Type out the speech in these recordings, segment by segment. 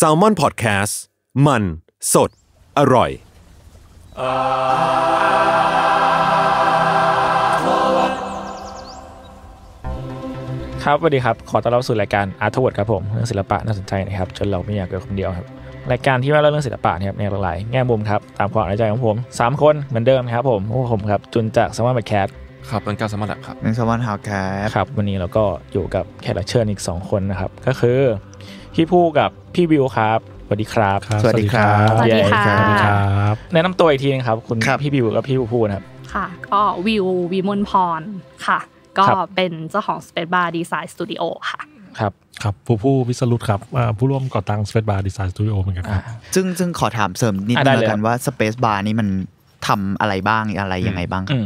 s a l ม o n PODCAST มัน สด อร่อย ครับสวัสดีครับ ขอต้อนรับสู่รายการอาร์ทเวิร์ดครับผมเรื่องศิลปะน่าสนใจนะครับจนเราไม่อยากเกิดคนเดียวครับรายการที่ว่าเรื่องศิลปะนะครับในหลากหลายแง่มุมครับตามความในใจของผม 3 คนเหมือนเดิมครับผมผมครับจุนจากสมาร์ทแมทแคครับเป็นกา้าสมาร์ทแครับในสมาร์ทฮาวแคครับ วันนี้เราก็อยู่กับแขกรับเชิญอีก 2 คนนะครับก็คือพี่ผู้กับพี่วิวครับสวัสดีครับ สวัสดีครับ สวัสดีครับ แนะนำตัว อีกทีนึงครับคุณพี่วิวกับพี่ผู้พูดครับค่ะก็วิววิมลพรค่ะ ก็เป็นเจ้าของ Space Bar Design Studio ค่ะครับครับผู้ผู้วิสรุตครับ ผู้ร่วมก่อตั้ง Space Bar Design Studio เหมือนกันครับซึ่งซึ่งขอถามเสริมนิดนึงกันว่า Space Bar นี้มันทำอะไรบ้างอะไรยังไงบ้างครับ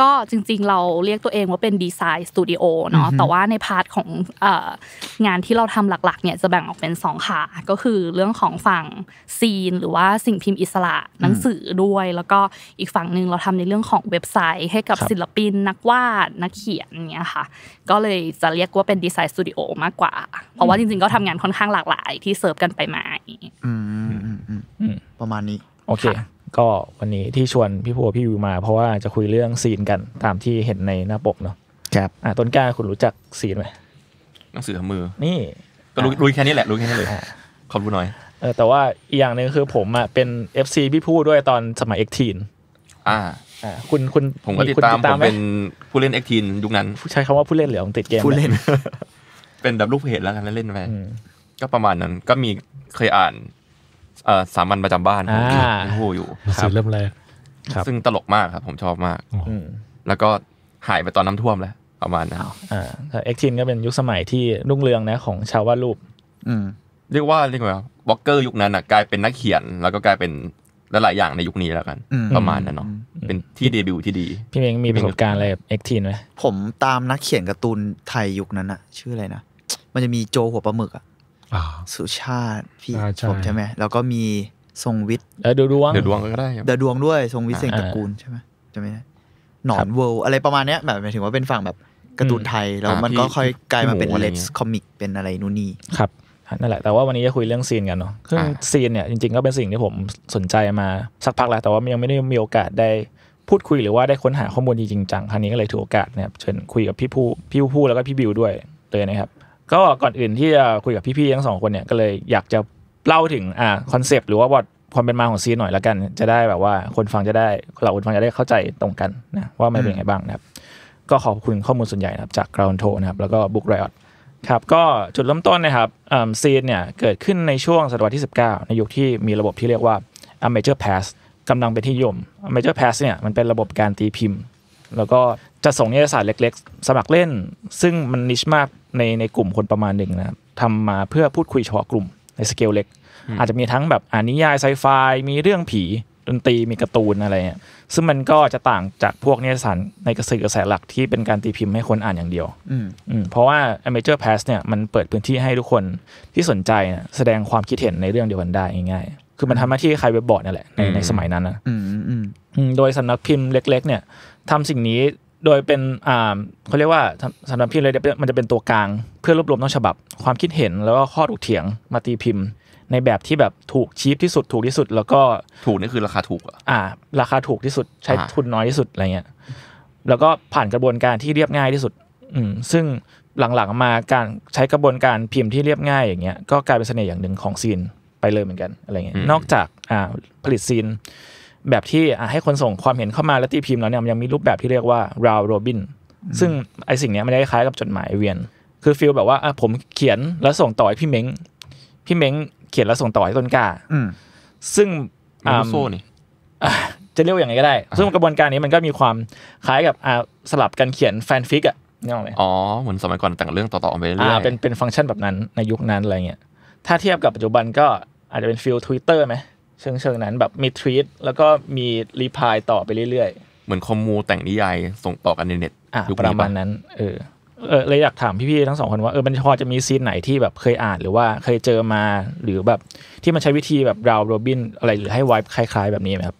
ก็จริง ๆเราเรียกตัวเองว่าเป็นดีไซน์สตูดิโอเนาะแต่ว่าในพาร์ทของงานที่เราทำหลักๆเนี่ยจะแบ่งออกเป็น2ขาก็คือเรื่องของฝั่งซีนหรือว่าสิ่งพิมพ์อิสระหนังสือด้วย แล้วก็อีกฝั่งหนึ่งเราทำในเรื่องของเว็บไซต์ให้กับศิลปินนักวาดนักเขียนเนี่ยค่ะก็เลยจะเรียกว่าเป็นดีไซน์สตูดิโอมากกว่า เพราะว่าจริงๆ ก็ทำงานค่อนข้างหลากหลายที่เสิร์ฟกันไปมาประมาณนี้โอเคก็วันนี้ที่ชวนพี่พัวพี่วิวมาเพราะว่าจะคุยเรื่องซีนกันตามที่เห็นในหน้าปกเนาะครับอ่าต้นกล้าคุณรู้จักซีนไหมหนังสือมือ นี่ก็รู้รู้แค่นี้แหละรู้แค่นี้เลย ขอบคุณหน่อยเออแต่ว่าอีกอย่างหนึ่งคือผมอ่ะเป็นเอฟซีพี่พูด้วยตอนสมัยเอ็กทีนอ่าคุณคุณผมก็ติดตามผมเป็นผู้เล่นเอ็กทีนยุคนั้น ใช้คำว่าผู้เล่นเหลือของติดเกมผู้เล่น เป็นดับลูกเพจแล้วกันเล่นไปก็ประมาณนั้นก็มีเคยอ่านสามัญประจำบ้านของพี่ฮู้อยู่รือเริ่มแรกซึ่งตลกมากครับ ผมชอบมากแล้วก็หายไปตอนน้ำท่วมแล้วประมาณนั้นเอ็กทีนก็เป็นยุคสมัยที่รุ่งเรืองนะ ของชาววาดรูปเรียกว่าเรียกว่าบล็อกเกอร์ยุคนั้นกลายเป็นนักเขียนแล้วก็กลายเป็นลหลายอย่างในยุคนี้แล้วกัน ประมาณนั้นเนาะเป็นที่เดบิวที่ดี พี่เมงมีประสบการณ์อะไรเอ็กทีนไหมผมตามนักเขียนการ์ตูนไทยยุคนั้นอะชื่ออะไรนะมันจะมีโจหัวปลาหมึกอะสุชาติ พี่ผมใช่ไหมแล้วก็มีทรงวิทย์เดือดวงเดือดวงก็ได้เดือดวงด้วยทรงวิทย์เสงตระกูลใช่ไหมไม่ไหมหนอนเวิลอะไรประมาณเนี้ยแบบหมายถึงว่าเป็นฝั่งแบบการ์ตูนไทย แล้วมันก็ค่อยกลายมาเป็นเลสคอมิกเป็นอะไร นู่นนี่ครับนั่นแหละแต่ว่าวันนี้จะคุยเรื่องซีนกันเนาะซึ่งซีนเนี่ย จริงๆ ก็เป็นสิ่งที่ผมสนใจมาสักพักแล้วแต่ว่ายังไม่ได้มีโอกาสได้พูดคุยหรือว่าได้ค้นหาข้อมูลจริงจังครั้งนี้ก็เลยถือโอกาสนะครับเชิญคุยกับพี่ผู้พี่ผู้แล้วก็พี่บิวด้วยเลยนะครับก็ก่อนอื่นที่จะคุยกับพี่ๆ ทั้งสองคนเนี่ยก็เลยอยากจะเล่าถึงอ่าคอนเซปต์ หรือว่าบทความเป็นมาของซีหน่อยละกัน จะได้แบบว่าคนฟังจะได้เราคนฟังจะได้เข้าใจตรงกันนะว่ามันเป็นยังไงบ้างนะครับก็ขอบคุณข้อมูลส่วนใหญ่นะครับจาก Ground t o นะครับแล้วก็ Book Riot ครับก็จุดเริ่มต้นนะครับซีนเนี่ยเกิดขึ้นในช่วงศตวรรษที่ 19 ในยุคที่มีระบบที่เรียกว่า a m a t จ u r Pass กำลังเป็นที่นิยม a m a t จ u r Pass เนี่ยมันเป็นระบบการตีพิมพ์ แล้วก็จะส่งนิตยสารเล็กๆ สมัครเล่นซึ่งมันนิชมากในในกลุ่มคนประมาณหนึ่งนะทำมาเพื่อพูดคุยเฉพาะกลุ่มในสเกลเล็ก อาจจะมีทั้งแบบอ่านนิยายไซไฟ มีเรื่องผี ดนตรีมีการ์ตูนอะไรเงี้ยซึ่งมันก็จะต่างจากพวกนิยสารในกระสือกระแสหลักที่เป็นการตีพิมพ์ให้คนอ่านอย่างเดียวอืมเพราะว่า Amateur Pass เนี่ยมันเปิดพื้นที่ให้ทุกคนที่สนใจแสดงความคิดเห็นในเรื่องเดียวกันได้ง่ายๆคือมันทำหน้าที่ใครเว็บบอร์ดนี่แหละในในสมัยนั้นนะโดยสำนักพิมพ์เล็ก ๆ เนี่ยทำสิ่งนี้โดยเป็นอ่าเขาเรียกว่าสำนักพิมพ์เลยมันจะเป็นตัวกลางเพื่อรวบรวมต้งฉบับความคิดเห็น แล้วก็ข้อถกเถียงมาตีพิมพ์ในแบบที่แบบถูกชีพที่สุดถูกที่สุด แล้วก็ถูกนี่คือราคาถูกอ่ะราคาถูกที่สุดใช้ทุนน้อยที่สุดอะไรเงี้ยแล้วก็ผ่านกระบวนการที่เรียบง่ายที่สุด อืมซึ่งหลังๆมาการใช้กระบวนการพิมพ์ที่เรียบง่ายอย่างเงี้ยก็กลายเป็นเสน่ห์อย่างหนึ่งของซีนไปเลยเหมือนกัน อะไรเงี้ยนอกจากอ่าผลิตซีนแบบที่ให้คนส่งความเห็นเข้ามาแล้วตีพิมพ์แล้วเนี่ยมันยังมีรูปแบบที่เรียกว่าราวโรบิน ซึ่งไอสิ่งนี้มันจะคล้ายกับจดหมายเวียน คือฟิลแบบว่าผมเขียนแล้วส่งต่อให้พี่เม้งพี่เม้งเขียนแล้วส่งต่อให้ต้นกาซึ่งโซ่นี่จะเรียกอย่างไรก็ได้ ซึ่งกระบวนการนี้มันก็มีความคล้ายกับสลับกันเขียนแฟนฟิกอะนี่ยไหมอ๋อเหมือนสมัยก่อนแต่งเรื่องต่อๆไปเรื่อยเป็นเป็นฟังก์ชันแบบนั้นในยุคนั้นอะไรเงี้ยถ้าเทียบกับปัจจุบันก็อาจจะเป็นฟิลทวิตเตอร์ไหมเชิงเชิงนั้นแบบมีทวีตแล้วก็มีรีพายต่อไปเรื่อยๆ เหมือนคอมมูแต่งนิยาย ส่งต่อกันในเน็ตประมาณนั้น เออ เออเลยอยากถามพี่ๆ ทั้งสองคนว่าเออมันพอจะมีซีนไหนที่แบบเคยอ่านหรือว่าเคยเจอมาหรือแบบที่มันใช้วิธีแบบราวโรบินอะไรหรือให้วายคล้าย ๆ แบบนี้ไหมครับ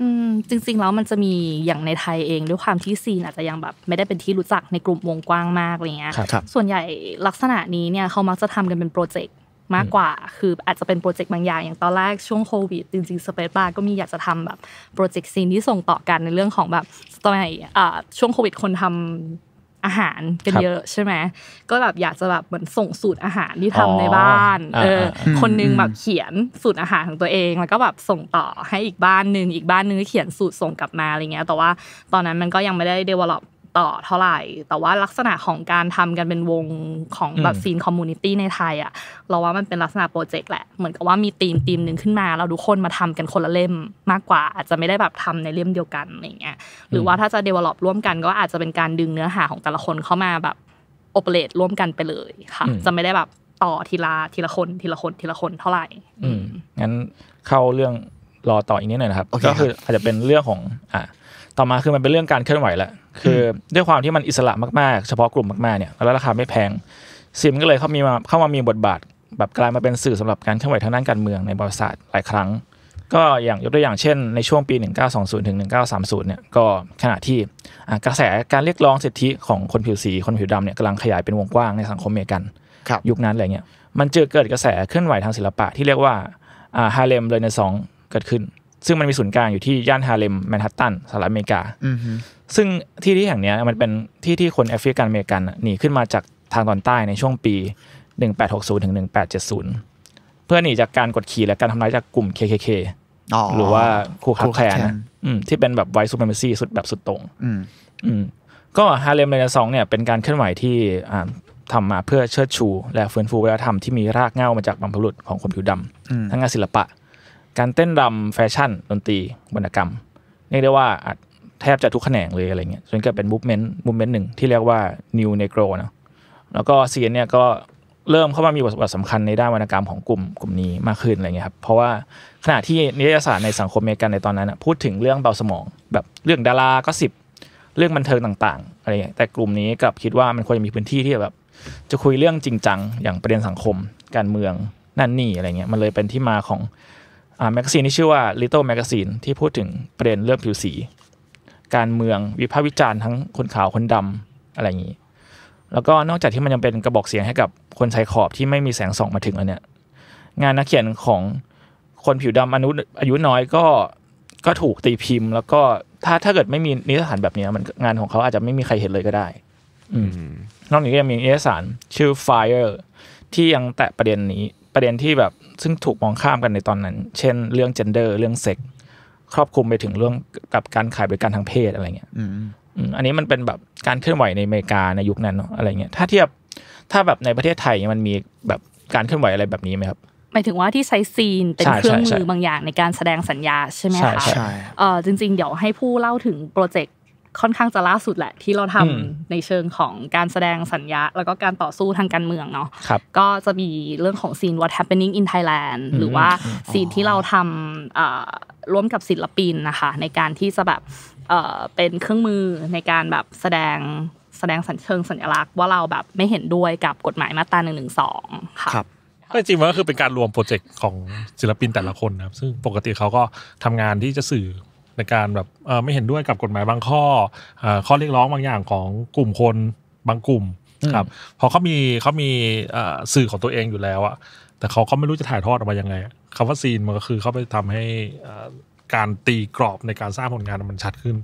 อืมจริงๆ แล้วมันจะมีอย่างในไทยเอง ด้วยความที่ซีนอาจจะยังแบบไม่ได้เป็นที่รู้จักในกลุ่มวงกว้างมากอะไรเงี้ย ส่วนใหญ่ลักษณะนี้เนี่ยเขามักจะทำกันเป็นโปรเจกต์มากกว่าคืออาจจะเป็นโปรเจกต์บางอย่างอย่างตอนแรก ช่วงโควิดจริงๆสเปซบาร์ก็มีอยากจะทำแบบโปรเจกต์ซีนที่ส่งต่อกัน ในเรื่องของแบบตอนไหนช่วงโควิดคนทำอาหารกันเยอะใช่ไหมก็แบบอยากจะแบบเหมือนส่งสูตรอาหารที่ทำในบ้านเออคนนึงแบบเขียนสูตรอาหารของตัวเองแล้วก็แบบส่งต่อให้อีกบ้านหนึ่งอีกบ้านนึงเขียนสูตรส่งกลับมาอะไรเงี้ยแต่ว่าตอนนั้นมันก็ยังไม่ได้ develop ต่อเท่าไหร่ แต่ว่าลักษณะของการทำกันเป็นวงของแบบซีนคอมมูนิตี้ในไทยอ่ะเราว่ามันเป็นลักษณะโปรเจกต์แหละ เหมือนกับว่ามีทีมทีมหนึ่งขึ้นมา เราทุกคนมาทำกันคนละเล่มมากกว่า อาจจะไม่ได้แบบทำในเล่มเดียวกันอะไรเงี้ย หรือว่าถ้าจะเดเวล็อปร่วมกัน ก็อาจจะเป็นการดึงเนื้อหาของแต่ละคนเข้ามาแบบโอเปเรตร่วมกันไปเลยค่ะ จะไม่ได้แบบต่อทีละทีละคนทีละคนทีละคนเท่าไหร่ อืงั้นเข้าเรื่องรอต่ออีกนิดหน่อยนะครับ ก็คืออาจจะเป็นเรื่องของ อ่าต่อมาคือมันเป็นเรื่องการเคลื่อนไหวแล้วคือ ด้วยความที่มันอิสระมากๆ เฉพาะกลุ่มมากๆเนี่ยแล้วราคาไม่แพงซิมก็เลยเข้ามีมาเข้ามามีบทบาทแบบกลายมาเป็นสื่อสำหรับการเคลื่อนไหวทางด้านการเมืองในบริษัทหลายครั้ง ก็อย่างยกตัวอย่างเช่นในช่วงปี 1920ถึง1930 เนี่ยก็ขณะที่กระแสการเรียกร้องสิทธิของคนผิวสีคนผิวดำเนี่ยกำลังขยายเป็นวงกว้างในสังคมเมกันยุคนั้นอะไรเงี้ยมันเจอเกิดกระแสเคลื่อนไหวทางศิลปะที่เรียกว่าฮาเลมเลยในสองเกิดขึ้นซึ่งมันมีศูนย์กลางอยู่ที่ย่านฮาเลมแมนฮัตตันสหรัฐอเมริกา ซึ่งที่ที่แห่งนี้มันเป็นที่ที่คนแอฟริกันอเมริกันหนีขึ้นมาจากทางตอนใต้ในช่วงปี 1860ถึง1870 เพื่อหนีจากการกดขี่และการทำร้ายจากกลุ่ม KKK หรือว่าคูคับแคนที่เป็นแบบไวซ์ซูเปอร์มิซี่สุดแบบสุดตรง ก็ฮาเลมเลนสองเนี่ยเป็นการเคลื่อนไหวที่ทำมาเพื่อเชิดชู และฟื้นฟูวัฒนธรรมที่มีรากเหง้ามาจากบรรพบุรุษของคนผิวดำทั้งงานศิลปะการเต้นรำแฟชั่น ดนตรีวรรณกรรมเรียกได้ว่าแทบจะทุกแขนงเลยอะไรเงี้ยส่วนก็เป็นมูฟเมนต์มูฟเมนต์หนึ่งที่เรียกว่านิวเนโ r รนะแล้วก็เซียนเนี่ยก็เริ่มเข้ามามีบทบาทสำคัญในด้านวรรณกรรมของกลุ่มกลุ่มนี้มากขึ้นอะไรเงี้ยครับเพราะว่าขณะที่นิยายสตร์ในสังคมอเมริกันในตอนนั้น พูดถึงเรื่องเบาสมองแบบเรื่องดาราก็สิบเรื่องบันเทิงต่างๆอะไรเงี้ยแต่กลุ่มนี้กลับคิดว่ามันควรจะมีพื้นที่ที่แบบจะคุยเรื่องจริงจังอย่างประเด็นสังคมการเมืองนั่นนี่อะไรเงี้ยมันเลยเป็นที่มาของอ่าแมกกาซีนที่ชื่อว่า Little Magazine ที่พูดถึงประเด็นเรื่องผิวสี การเมืองวิพากษ์วิจารณ์ทั้งคนขาวคนดำอะไรอย่างนี้ แล้วก็นอกจากที่มันยังเป็นกระบอกเสียงให้กับคนชายขอบที่ไม่มีแสงส่องมาถึงแล้วเนี่ย งานนักเขียนของคนผิวดำาอนุอายุน้อยก็ก็ถูกตีพิมพ์ แล้วก็ถ้าถ้าเกิดไม่มีนิตสารแบบนี้ มันงานของเขาอาจจะไม่มีใครเห็นเลยก็ได้อนอกจากนี้ยังมีนิสสารชื่อ Fire ที่ยังแตะประเด็นนี้ ประเด็นที่แบบซึ่งถูกมองข้ามกันในตอนนั้น เช่นเรื่องเจนเดอร์เรื่องเซ็ก ครอบคลุมไปถึงเรื่องกับการขายบริการทางเพศอะไรเงี้ยอันนี้มันเป็นแบบการเคลื่อนไหวในอเมริกาในยุคนั้นอะไรเงี้ย ถ้าเทียบถ้าแบบในประเทศไทยมันมีแบบการเคลื่อนไหวอะไรแบบนี้ไหมครับ หมายถึงว่าที่ใช้ซีนเป็นเครื่องมือบางอย่างในการแสดงสัญญาใช่ไหมคะใช่จริงๆเดี๋ยวให้ผู้เล่าถึงโปรเจกต์ค่อนข้างจะล่าสุดแหละที่เราทำในเชิงของการแสดงสัญญาแล้วก็การต่อสู้ทางการเมืองเนาะก็จะมีเรื่องของซีน What Happening in Thailand หรือว่าซีนที่เราทำร่วมกับศิลปินนะคะในการที่จะแบบเป็นเครื่องมือในการแบบแสดงแสดงสัญเชิงสัญลักษณ์ว่าเราแบบไม่เห็นด้วยกับกฎหมายมาตราหนึ่งหนึ่งสองค่ะก็จริงมันก็คือเป็นการรวมโปรเจกต์ของศิลปินแต่ละคนนะครับซึ่งปกติเขาก็ทำงานที่จะสื่อในการแบบไม่เห็นด้วยกับกฎหมายบางข้อข้อเรียกร้องบางอย่างของกลุ่มคนบางกลุ่มครับพอเขามีเขามีสื่อของตัวเองอยู่แล้วอะแต่เขาก็ไม่รู้จะถ่ายทอดออกมายังไงคำว่าซีนมันก็คือเขาไปทำให้การตีกรอบในการสร้างผลงานมันชัดขึ้น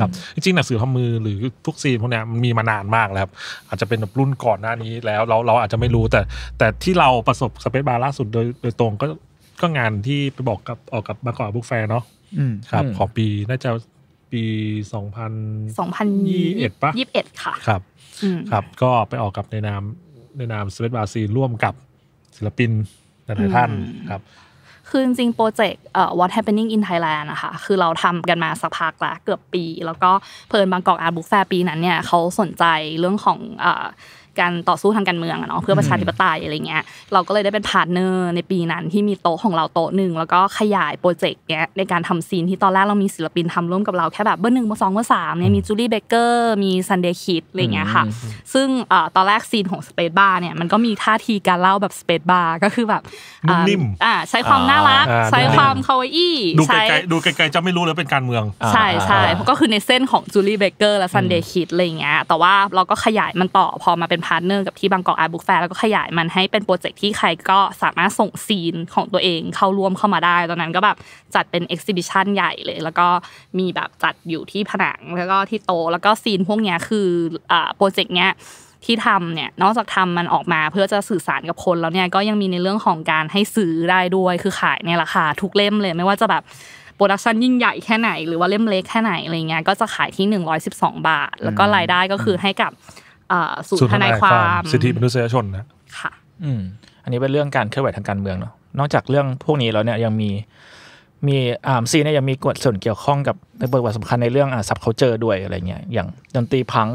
ครับจริงๆหนังสือพมือหรือทุกซีนพวกนี้มันมีมานานมากแล้วครับอาจจะเป็นแบบรุ่นก่อนหน้านี้แล้วเราเราอาจจะไม่รู้แต่แต่ที่เราประสบสเปซบาร์ล่าสุดโดยโดยตรงก็ก็งานที่ไปบอกกับออกกับบางกอกบุ๊กแฟร์เนาะครับของปีน่าจะปีสองพันสองพันยี่เอ็ดปะยี่เอ็ดค่ะครับครับ ก็ไปออกกับในนามในนามสเิตบาซีร่วมกับศิลปินหลายท่านครับคือจริงโปรเจกต์ What Happening in Thailand นะคะคือเราทำกันมาสักพักละ เกือบปี แล้วก็เพลินบางกอกอาร์บุ๊กแฟร์ปีนั้น เนี่ยเขาสนใจเรื่องของการต่อสู้ทางการเมืองเนาะเพื่อประชาธิปไตยอะไรเงี้ยเราก็เลยได้เป็นพาร์ทเนอร์ในปีนั้นที่มีโต๊ะของเราโต๊ะหนึ่งแล้วก็ขยายโปรเจกต์เนี้ยในการทำาซีนที่ตอนแรกเรามีศิลปินทำร่วมกับเราแค่แบบเบอร์หนึ่งเบอร์สองเบอร์สามเนี่ยมีจูลี่เบเกอร์มีซันเดย์คิดอะไรเงี้ยค่ะซึ่งตอนแรกซีนของสเปซบาร์เนี่ยมันก็มีท่าทีการเล่าแบบสเปซบาร์ก็คือแบบนิ่มอ่าใช้ความน่ารักใช้ความคาวอี้ดูไกลๆดูไกลๆจะไม่รู้เลยเป็นการเมืองใช่ใช่ก็คือในเส้นของจูลี่เบเกอร์และซันเดย์คิดอะไรเงี้ยแต่ว่าเราก็ขยายมันต่อพอมาเป็นพาร์ทเนอร์กับที่บางกอกอาร์บุ๊กแฟร์แล้วก็ขยายมันให้เป็นโปรเจกต์ที่ใครก็สามารถส่งซีนของตัวเองเข้าร่วมเข้ามาได้ ตอนนั้นก็แบบจัดเป็นเอ็กซิบิชันใหญ่เลย แล้วก็มีแบบจัดอยู่ที่ผนังแล้วก็ที่โตแล้วก็ซีนพวกเนี้ยคืออ่าโปรเจกต์เนี้ยที่ทำเนี่ยนอกจากทำมันออกมาเพื่อจะสื่อสารกับคน แล้วเนี่ยก็ยังมีในเรื่องของการให้ซื้อได้ด้วยคือขายในราคาทุกเล่มเลยไม่ว่าจะแบบโปรดักชันยิ่งใหญ่แค่ไหนหรือว่าเล่มเล็กแค่ไหนอะไรเงี้ยก็จะขายที่112 บาท แล้วก็รายได้ก็คือให้กับสูตรทนายความ สิทธิมนุษยชนนะค่ะอืมอันนี้เป็นเรื่องการเคลื่อนไหวทางการเมืองเนาะนอกจากเรื่องพวกนี้แล้วเนี่ยยังมีมีอ่าซีเนี่ยยังมีกฎส่วนเกี่ยวข้องกับในบทบาทสำคัญในเรื่องอ่าซับเขาเจอด้วยอะไรเงี้ยอย่างดนตรีพัง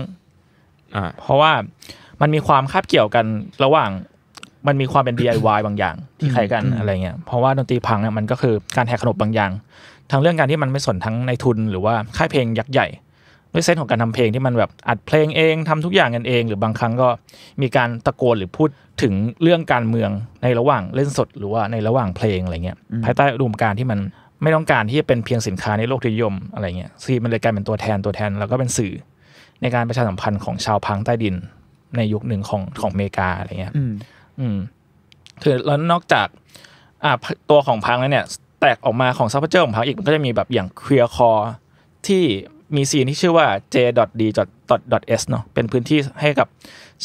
เพราะว่ามันมีความคาบเกี่ยวกันระหว่างมันมีความเป็น DIY บางอย่าง ที่ใครกันอะไรเงี้ยเพราะว่าดนตรีพังเนี่ยมันก็คือการแหกขนบบางอย่าง ทั้งเรื่องการที่มันไม่สนทั้งในทุนหรือว่าค่ายเพลงยักษ์ใหญ่ด้วยเซนของการทำเพลงที่มันแบบอัดเพลงเอง ทำทุกอย่างกันเอง หรือบางครั้งก็มีการตะโกนหรือพูดถึงเรื่องการเมืองในระหว่างเล่นสดหรือว่าในระหว่างเพลงอะไรเงี้ยภายใต้อุดมการที่มันไม่ต้องการที่จะเป็นเพียงสินค้าในโลกทุนยมอะไรเงี้ยซีมันเลยกลายเป็นตัวแทนตัวแทน แล้วก็เป็นสื่อในการประชาสัมพันธ์ของชาวพังใต้ดินในยุคหนึ่งของของอเมริกาอะไรเงี้ยอืมคือแล้วนอกจาก อ่าตัวของพังแล้วเนี่ยแตกออกมาของซัพพอร์เจอร์ของพังอีก มันก็จะมีแบบอย่างเคลียร์คอที่มีซีนที่ชื่อว่า j.d.s d เนาะเป็นพื้นที่ให้กับ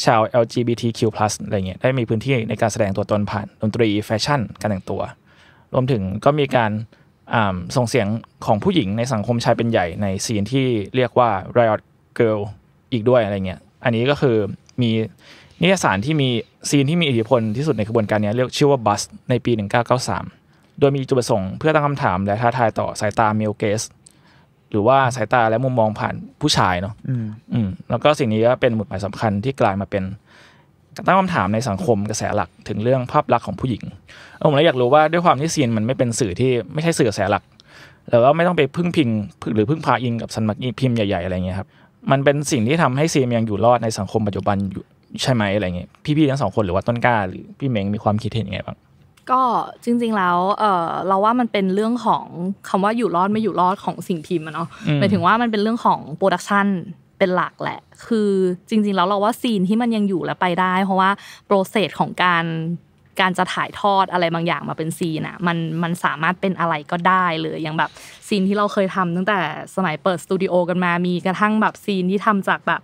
ชาว LGBTQ+ อะไรเงี้ยได้มีพื้นที่ในการแสดงตัวตนผ่านดนตรีแฟชั่นการแต่งตัว รวมถึงก็มีการส่งเสียงของผู้หญิงในสังคมชายเป็นใหญ่ ในซีนที่เรียกว่า Riot Girl อีกด้วยอะไรเงี้ยอันนี้ก็คือมีนิยสารที่มีซีนที่มีอิทธิพลที่สุดในกระบวนการนี้เรียกชื่อว่าบัสในปี 1993 โดยมีจุดประสงค์เพื่อตั้งคำถาม และท้าทายต่อสายตาเมลเกสหรือว่าสายตาและมุมมองผ่านผู้ชายเนาะอืมแล้วก็สิ่งนี้ก็เป็นหมุดหมายสำคัญที่กลายมาเป็นตั้งคำถามในสังคมกระแสหลักถึงเรื่องภาพลักษณ์ของผู้หญิง ผมเลยอยากรู้ว่าด้วยความที่ซีนมันไม่เป็นสื่อที่ไม่ใช่สื่อกระแสหลัก แล้วก็ไม่ต้องไปพึ่งพิงหรือพึ่งพาอิงกับสันมักพิมพ์ใหญ่ ๆ อะไรเงี้ยครับ มันเป็นสิ่งที่ทำให้ซีนยังอยู่รอดในสังคมปัจจุบันอยู่ใช่ไหมอะไรเงี้ยพี่ๆทั้งสองคนหรือว่าต้นกล้า หรือพี่เม้งมีความคิดเห็นยังไงบ้างก็จริงๆแล้วเออเราว่ามันเป็นเรื่องของคำว่าอยู่รอดไม่อยู่รอดของสิ่งพิมพ์อะเนาะหมายถึงว่ามันเป็นเรื่องของโปรดักชันเป็นหลักแหละ คือจริง ๆ แล้วเราว่าซีนที่มันยังอยู่และไปได้ เพราะว่าโปรเซสของการการจะถ่ายทอดอะไรบางอย่างมาเป็นซีนอะมันมันสามารถเป็นอะไรก็ได้เลยอย่างแบบซีนที่เราเคยทำ ตั้งแต่สมัยเปิดสตูดิโอกันมามีกระทั่งแบบซีนที่ทำจากแบบ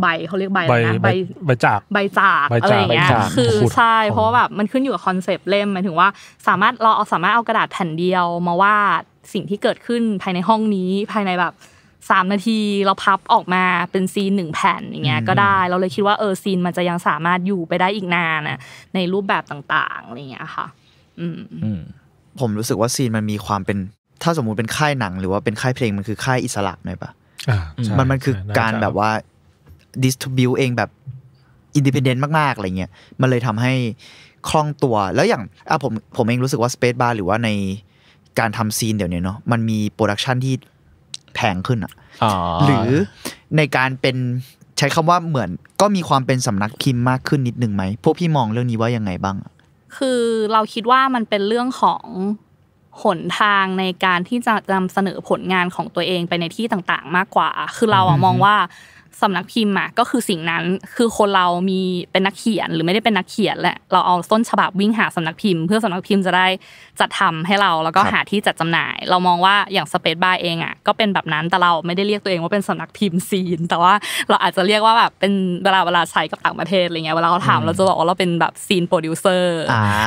ใบเขาเรียกใบนะใบใบจากใบจากอะไรเงี้ยคือใช่เพราะแบบมันขึ้นอยู่กับคอนเซปต์เล่มหมายถึงว่าสามารถเราเอาสามารถเอากระดาษแผ่นเดียวมาวาดสิ่งที่เกิดขึ้นภายในห้องนี้ภายในแบบสามนาทีเราพับออกมาเป็นซีนหนึ่งแผ่นอย่างเงี้ยก็ได้เราเลยคิดว่าเออซีนมันจะยังสามารถอยู่ไปได้อีกนานนะในรูปแบบต่างๆอะไรเงี้ยค่ะอืมผมรู้สึกว่าซีนมันมีความเป็น ถ้าสมมุติเป็นค่ายหนังหรือว่าเป็นค่ายเพลงมันคือ ค่ายอิสระหน่อยปะมันมันคือการแบบว่าดิสทบิวเองแบบอินดิพเเดนต์มาก ๆ อะไรเงี้ย มันเลยทำให้คล่องตัวแล้วอย่างอ่ะผมผมเองรู้สึกว่าสเปซบาร์หรือว่าในการทำซีนเดี๋ยวนี้เนาะมันมีโปรดักชันที่ แพงขึ้นอ่ะหรือในการเป็นใช้คำว่าเหมือนก็มีความเป็นสำนักพิมพ์มากขึ้นนิดนึงไหมพวกพี่มองเรื่องนี้ว่ายังไงบ้าง คือเราคิดว่ามันเป็นเรื่องของหนทางในการที่จะนำเสนอผลงานของตัวเองไปในที่ต่างๆ มากกว่า คือเราอะมองว่าสำนักพิมพ์อ่ะก็คือสิ่งนั้นคือคนเรา มีเป็นนักเขียนหรือไม่ได้เป็นนักเขียนแหละ เราเอาต้นฉบับวิ่งหาสำนักพิมพ์เพื่อสำนักพิมพ์จะได้จัดทำให้เราแล้วก็หาที่จัดจำหน่าย เรามองว่าอย่างสเปซบายเองอ่ะก็เป็นแบบนั้นแต่เราไม่ได้เรียกตัวเองว่าเป็นสำนักพิมพ์ซีนแต่ว่าเราอาจจะเรียกว่าแบบเป็นเวลาเวลาใช้กับต่างประเทศอะไรเงี้ยเวลาเราถามเราจะบอกว่าเราเป็นแบบซีนโปรดิวเซอร์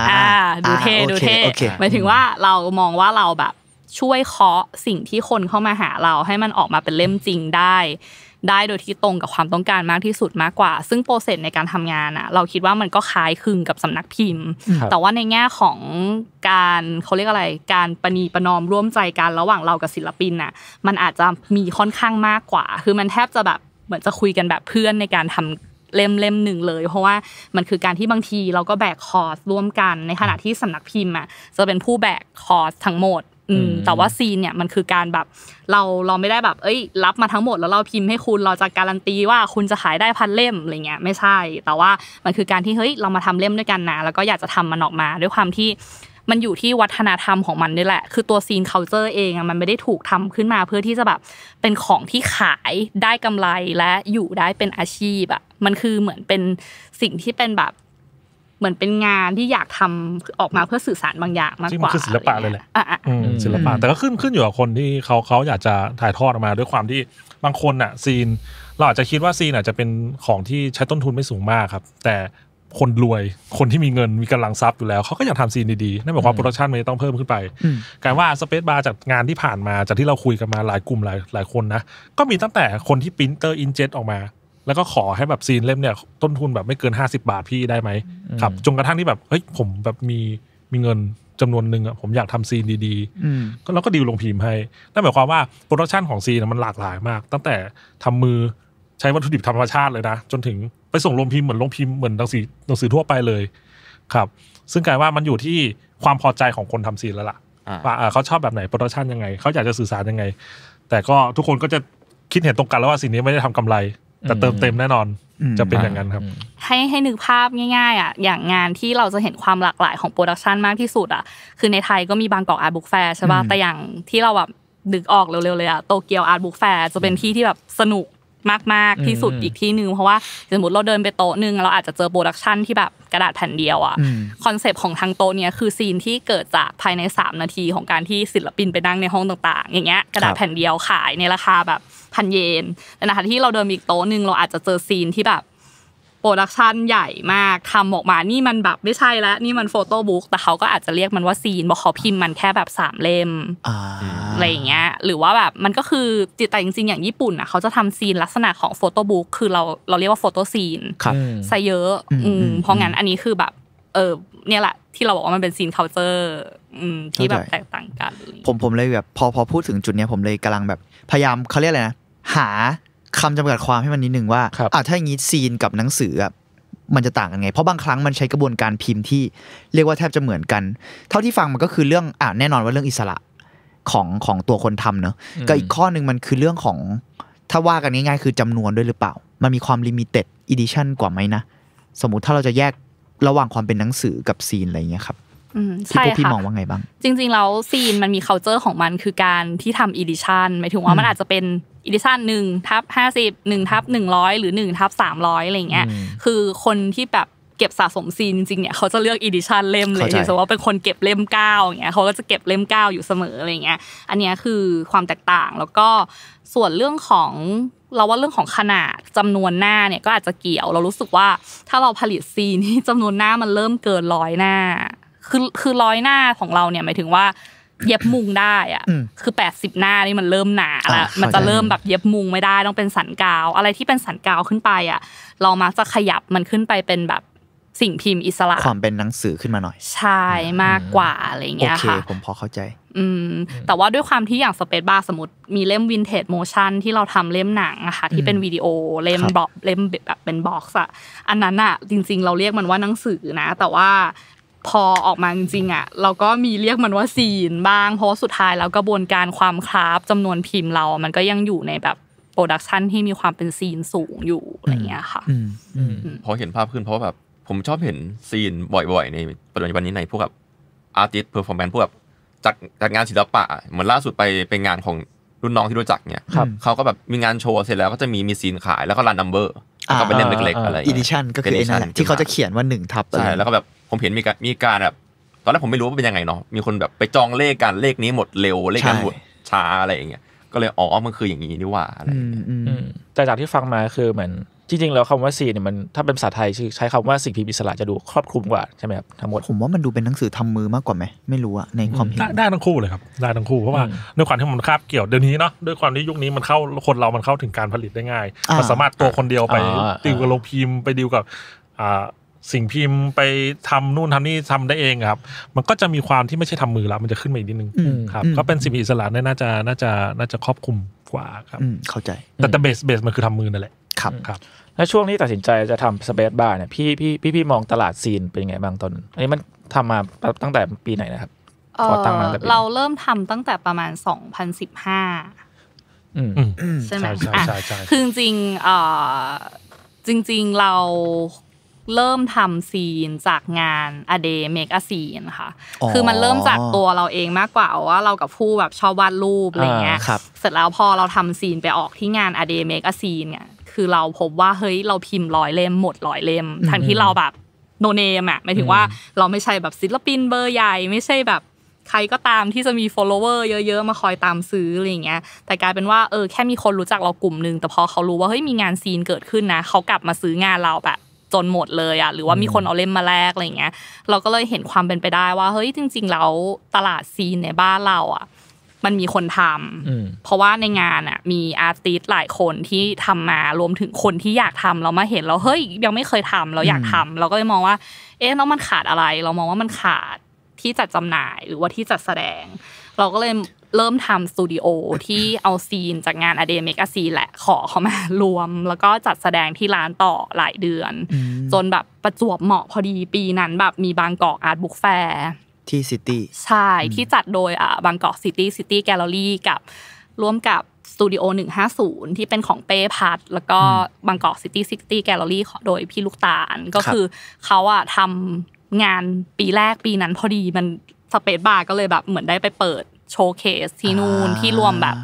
อ่าดูเท่ดูเท่หมายถึงว่าเรามองว่าเราแบบช่วยเคาะสิ่งที่คนเข้ามาหาเรา ให้มันออกมาเป็นเล่มจริงได้ ได้โดยที่ตรงกับความต้องการมากที่สุดมากกว่า ซึ่งโปรเซสในการทำงานอ่ะเราคิดว่ามันก็คล้ายคลึงกับสำนักพิมพ์ แต่ว่าในแง่ของการเขาเรียกอะไรการปณีประนอมร่วมใจกันระหว่างเรากับศิลปินอ่ะมันอาจจะมีค่อนข้างมากกว่า คือมันแทบจะแบบเหมือนจะคุยกันแบบเพื่อนในการทำเล่มเล่มหนึ่งเลย เพราะว่ามันคือการที่บางทีเราก็แบกคอร์สร่วมกัน ในขณะที่สำนักพิมพ์อ่ะ จะเป็นผู้แบกคอร์สทั้งหมดอืมแต่ว่าซีนเนี่ยมันคือการแบบ เราเราไม่ได้แบบ เอ้ย รับมาทั้งหมดแล้วเราพิมพ์ให้คุณเราจะการันตีว่าคุณจะขายได้พันเล่มอะไรเงี้ยไม่ใช่ แต่ว่ามันคือการที่เฮ้ยเรามาทำเล่มด้วยกันนะแล้วก็อยากจะทำมันออกมาด้วยความที่มันอยู่ที่วัฒนธรรมของมันนี่แหละ คือตัวซีนเคาเจอร์เองมันไม่ได้ถูกทำขึ้นมาเพื่อที่จะแบบเป็นของที่ขายได้กำไรและอยู่ได้เป็นอาชีพอะมันคือเหมือนเป็นสิ่งที่เป็นแบบเหมือนเป็นงานที่อยากทำออกมาเพื่อสื่อสารบางอย่างมากกว่าคือศิลปะเลยแหละศิลปะ แต่ก็ขึ้นขึ้นอยู่กับคนที่เขาเขาอยากจะถ่ายทอดออกมาด้วยความที่บางคนอะซีนเราอาจจะคิดว่าซีนอาจจะเป็นของที่ใช้ต้นทุนไม่สูงมากครับแต่คนรวยคนที่มีเงินมีกำลังทรัพย์อยู่แล้วเขาก็อยากทำซีนดีๆนั่นหมายความโปรดักชันมันต้องเพิ่มขึ้นไป การว่าสเปซบาร์จากงานที่ผ่านมาจากที่เราคุยกันมาหลายกลุ่มหลายหลายคนนะก็มีตั้งแต่คนที่ปรินเตอร์อินเจ็ตออกมาแล้วก็ขอให้แบบซีนเล่มเนี่ยต้นทุนแบบไม่เกินห้าสิบาทพี่ได้ไหมครับจนกระทั่งที่แบบเฮ้ยผมแบบมีมีเงินจำนวนหนึ่งอะผมอยากทำซีนดีๆก็เราก็ดีลลงพิมพ์ให้ นั่นหมายความว่าโปรดักชันของซีนมันหลากหลายมาก ตั้งแต่ทำมือใช้วัตถุดิบธรรมชาติเลยนะ จนถึงไปส่งลงพิมพ์เหมือนลงพิมพ์เหมือนหนังสือหนังสือทั่วไปเลย ครับ ซึ่งกลายว่ามันอยู่ที่ความพอใจของคนทำซีนแล้วล่ะว่าเขาชอบแบบไหนโปรดักชันยังไง เขาอยากจะสื่อสารยังไง แต่ก็ทุกคนก็จะคิดเห็นตรงกันแล้วว่าสิ่งนี้ไม่ได้ทำกำไรแต่เติมเต็มแน่นอนจะเป็นอย่างนั้นครับ ให้ให้นึกภาพง่ายๆอ่ะอย่างงานที่เราจะเห็นความหลากหลายของโปรดักชันมากที่สุดอ่ะคือในไทยก็มีบางกอกอาร์ตบุ๊กแฟร์ใช่ป่ะแต่อย่างที่เราแบบดึกออกเร็วๆเลยอ่ะโตเกียวอาร์ตบุ๊กแฟร์จะเป็นที่ที่แบบสนุกมากๆที่สุดอีกที่หนึ่งเพราะว่าสมมติเราเดินไปโต๊ะหนึ่งเราอาจจะเจอโปรดักชันที่แบบกระดาษแผ่นเดียวอ่ะคอนเซปต์ของทางโต๊ะเนี้ยคือซีนที่เกิดจากภายใน 3 นาทีของการที่ศิลปินไปนั่งในห้องต่าง ๆ อย่างเงี้ย กระดาษแผ่นเดียวขายในราคาแบบพันเยนแต่นะคะที่เราเดินอีกโต๊ะหนึ่งเราอาจจะเจอซีนที่แบบโปรดักชันใหญ่มากทำออกมา นี่มันแบบไม่ใช่แล้วนี่มันโฟโต้บุ๊กแต่เขาก็อาจจะเรียกมันว่าซีนบอกเขาพิมพ์มันแค่แบบสามเล่มอะไรอย่างเงี้ย หรือว่าแบบมันก็คือจิตแต่จริงๆอย่างญี่ปุ่นอ่ะ เขาจะทำซีนลักษณะของโฟโต้บุ๊กคือเราเราเรียกว่าโฟโต้ซีนใส่เยอะอืมเพราะงั้นอันนี้คือแบบ เออเนี่ยแหละ ที่เราบอกว่ามันเป็นซีนเคาน์เจอร์ที่แบบแตกต่างกัน ผมผมเลยแบบ พอพอพูดถึงจุดเนี้ยผมเลยกำลังแบบพยายามเขาเรียกอะไรนะหาคำจำกัดความให้มันนิดนึงว่าอ่าถ้าอย่างนี้ ซีนกับหนังสือ มันจะต่างกันไง เพราะบางครั้งมันใช้กระบวนการพิมพ์ที่เรียกว่าแทบจะเหมือนกัน เท่าที่ฟังมันก็คือเรื่องอ่าแน่นอนว่าเรื่องอิสระของของตัวคนทำเนอะ ก็อีกข้อหนึ่งมันคือเรื่องของ ถ้าว่ากันง่ายๆ คือจำนวนด้วยหรือเปล่า มันมีความลิมิเต็ดอีดิชันกว่าไหมนะ สมมุติถ้าเราจะแยกระหว่างความเป็นหนังสือกับซีนอะไรเงี้ยครับใช่ค่ะพี่มองว่าไงบ้าง จริงๆแล้วซีนมันมี c u เจอร์ของมัน คือการที่ทำอีดิชันหมายถึงว่ามันอาจจะเป็นอีดิชันหนึ่งทับห้าสิบหนึ่งทับหนึ่งร้อยหรือหนึ่งทับสามร้อยอะไรเงี้ยคือคนที่แบบเก็บสะสมซีนจริง ๆ เนี่ย เขาจะเลือกอีดิชันเล่มเลยถึงสมมว่าเป็นคนเก็บเล่มเก้าอย่างเงี้ยเขาก็จะเก็บเล่มเก้าอยู่เสมออะไรเงี้ยอันนี้คือความแตกต่างแล้วก็ส่วนเรื่องของเราว่าเรื่องของขนาดจำนวนหน้าเนี่ยก็อาจจะเกี่ยวเรารู้สึกว่าถ้าเราผลิตซีนที่จำนวนหน้ามันเริ่มเกินร้อยหน้าคือคือร้อยหน้าของเราเนี่ยหมายถึงว่า เย็บมุงได้อ่ะคือแปดสิบหน้านี่มันเริ่มหนาแล้วมันจะเริ่มแบบเย็บมุงไม่ได้ต้องเป็นสันกาว อะไรที่เป็นสันกาวขึ้นไปอ่ะเรามักจะขยับมันขึ้นไปเป็นแบบสิ่งพิมพ์อิสระความเป็นหนังสือขึ้นมาหน่อย ใช่มากกว่าอะไรเงี้ย ค่ะโอเค ผมพอเข้าใจ อืม แต่ว่าด้วยความที่อย่างสเปซบาร์สมมติ มีเล่มวินเทจโมชั่นที่เราทำเล่มหนังอะค่ะ ที่เป็นวิดีโอเล่มบล็อกเล่มแบบเป็นบ็อกซ์อะอันนั้นอะจริง ๆ เราเรียกมันว่าหนังสือนะ แต่ว่าพอออกมาจริงๆอ่ะเราก็มีเรียกมันว่าซีนบ้าง เพราะสุดท้ายแล้วกระบวนการความคราฟจำนวนพิมพ์เรา มันก็ยังอยู่ในแบบโปรดักชันที่มีความเป็นซีนสูงอยู่อะไรเงี้ยค่ะพอเห็นภาพขึ้นเพราะแบบผมชอบเห็นซีนบ่อยๆ ในปัจจุบันนี้ในพวกแบบอาร์ติสต์เพอร์ฟอร์แมนซ์พวกแบบจัดจัดงานศิลปะเหมือนล่าสุดไปเป็นงานของรุ่นน้องที่รู้จักเนี่ยเขาก็แบบมีงานโชว์เสร็จแล้วก็จะมีมีซีนขายแล้วก็รันนัมเบอร์ก็เป็นเล่มเล็กๆอะไรอีดิชั่นก็คือไอ้นั่นที่เขาจะเขียนว่าหนึ่งทับใช่แล้วก็แบบผมเห็นมีการมีการแบบ ตอนแรกผมไม่รู้ว่าเป็นยังไงเนาะมีคนแบบไปจองเลขกันเลขนี้หมดเร็วเลขนั้นหมดช้าอะไรอย่างเงี้ยก็เลยอ๋อมันคืออย่างนี้นี่ว่าอะไรแต่จากที่ฟังมาคือเหมือนจริงๆแล้วคำว่าสีเนี่ยมัน ถ้าเป็นภาษาไทย ใช้คำว่าสิ่งพิมพ์อิสระจะดูครอบคลุมกว่าใช่ไหมครับทั้งหมดผมว่ามันดูเป็นหนังสือทำมือมากกว่าไหมไม่รู้อะในความเห็นได้ทั้งคู่เลยครับได้ทั้งคู่เพราะว่าด้วยความที่มันคาบเกี่ยวเดี๋ยวนี้เนาะด้วยความที่ยุคนี้มันเข้าคนเรามันเข้าถึงการผลิตได้ง่ายมันสามารถตัวคนเดียวไปดิวกับโรงพิมพ์ไปดีวกับสิ่งพิมพ์ไปทำนู่นทำนี่ทำได้เองครับ มันก็จะมีความที่ไม่ใช่ทำมือแล้ว มันจะขึ้นมาอีกนิดนึงครับก็เป็นสิ่งอิสระน่าจะน่าจะน่าจะครอบคลุมกว่าครับ เข้าใจ แต่แต่เบสเบสมันคือทำมือนั่นแหละ ครับครับแล้วช่วงนี้ตัดสินใจจะทำสเปซบาร์เนี่ยพี่พี่พี่พี่มองตลาดซีนเป็นไงบ้างตอนอันนี้มันทำมาตั้งแต่ปีไหนนะครับอ่อตั้งมาเราเริ่มทำตั้งแต่ประมาณ2015ใช่ไหมใช่ใช่คือจริงจริงเราเริ่มทำซีนจากงาน A Day Make a Scene ค่ะคือมันเริ่มจากตัวเราเองมากกว่า ว่าเรากับผู้แบบชอบวาดรูปอะไรเงี้ย เสร็จแล้วพอเราทำซีนไปออกที่งาน A Day Make a Scene เนี่ย คือเราพบว่าเฮ้ยเราพิมพ์ร้อยเล่มหมดร้อยเล่มทั้งที่เราแบบโนเนมอะหมายถึงว่าเราไม่ใช่แบบศิลปินเบอร์ใหญ่ ไม่ใช่แบบใครก็ตามที่จะมี follower เยอะๆมาคอยตามซื้ออะไรเงี้ย แต่กลายเป็นว่าเออแค่มีคนรู้จักเรากลุ่มนึงแต่พอเขารู้ว่าเฮ้ยมีงานซีนเกิดขึ้นนะ เขากลับมาซื้องานเราแบบจนหมดเลยอ่ะหรือว่ามีคนเอาเล่มมาแลกอะไรเงี้ยเราก็เลยเห็นความเป็นไปได้ว่าเฮ้ยจริง ๆ แล้วตลาดซีนในบ้านเราอ่ะมันมีคนทำเพราะว่าในงานอ่ะมีอาร์ติสหลายคนที่ทำมา รวมถึงคนที่อยากทำเรามาเห็นเราเฮ้ยยังไม่เคยทำเราอยากทำเราก็เลยมองว่า เอ๊ะแล้วมันขาดอะไร เรามองว่ามันขาดที่จัดจำหน่ายหรือว่าที่จัดแสดง เราก็เลยเริ่มทำสตูดิโอที่เอาซีนจากงานอเดเมกซีแหละขอเขามารวม แล้วก็จัดแสดงที่ร้านต่อหลายเดือน จนแบบประจวบเหมาะพอดีปีนั้นแบบมีบางกอกอาร์ตบุ๊กแฟร์ที่ซิตี้ใช่ที่จัดโดยอ่าบางกอกซิตี้ซิตี้แกลเลอรี่กับร่วมกับสตูดิโอ150 ที่เป็นของเป้พัดแล้วก็บางกอกซิตี้ซิตี้แกลเลอรี่โดยพี่ลูกตาลก็คือเขาอะทำงานปีแรกปีนั้น พอดีมันสเปซบาร์ก็เลยแบบเหมือนได้ไปเปิดโชว์เคสที่นู่นที่รวมแบบ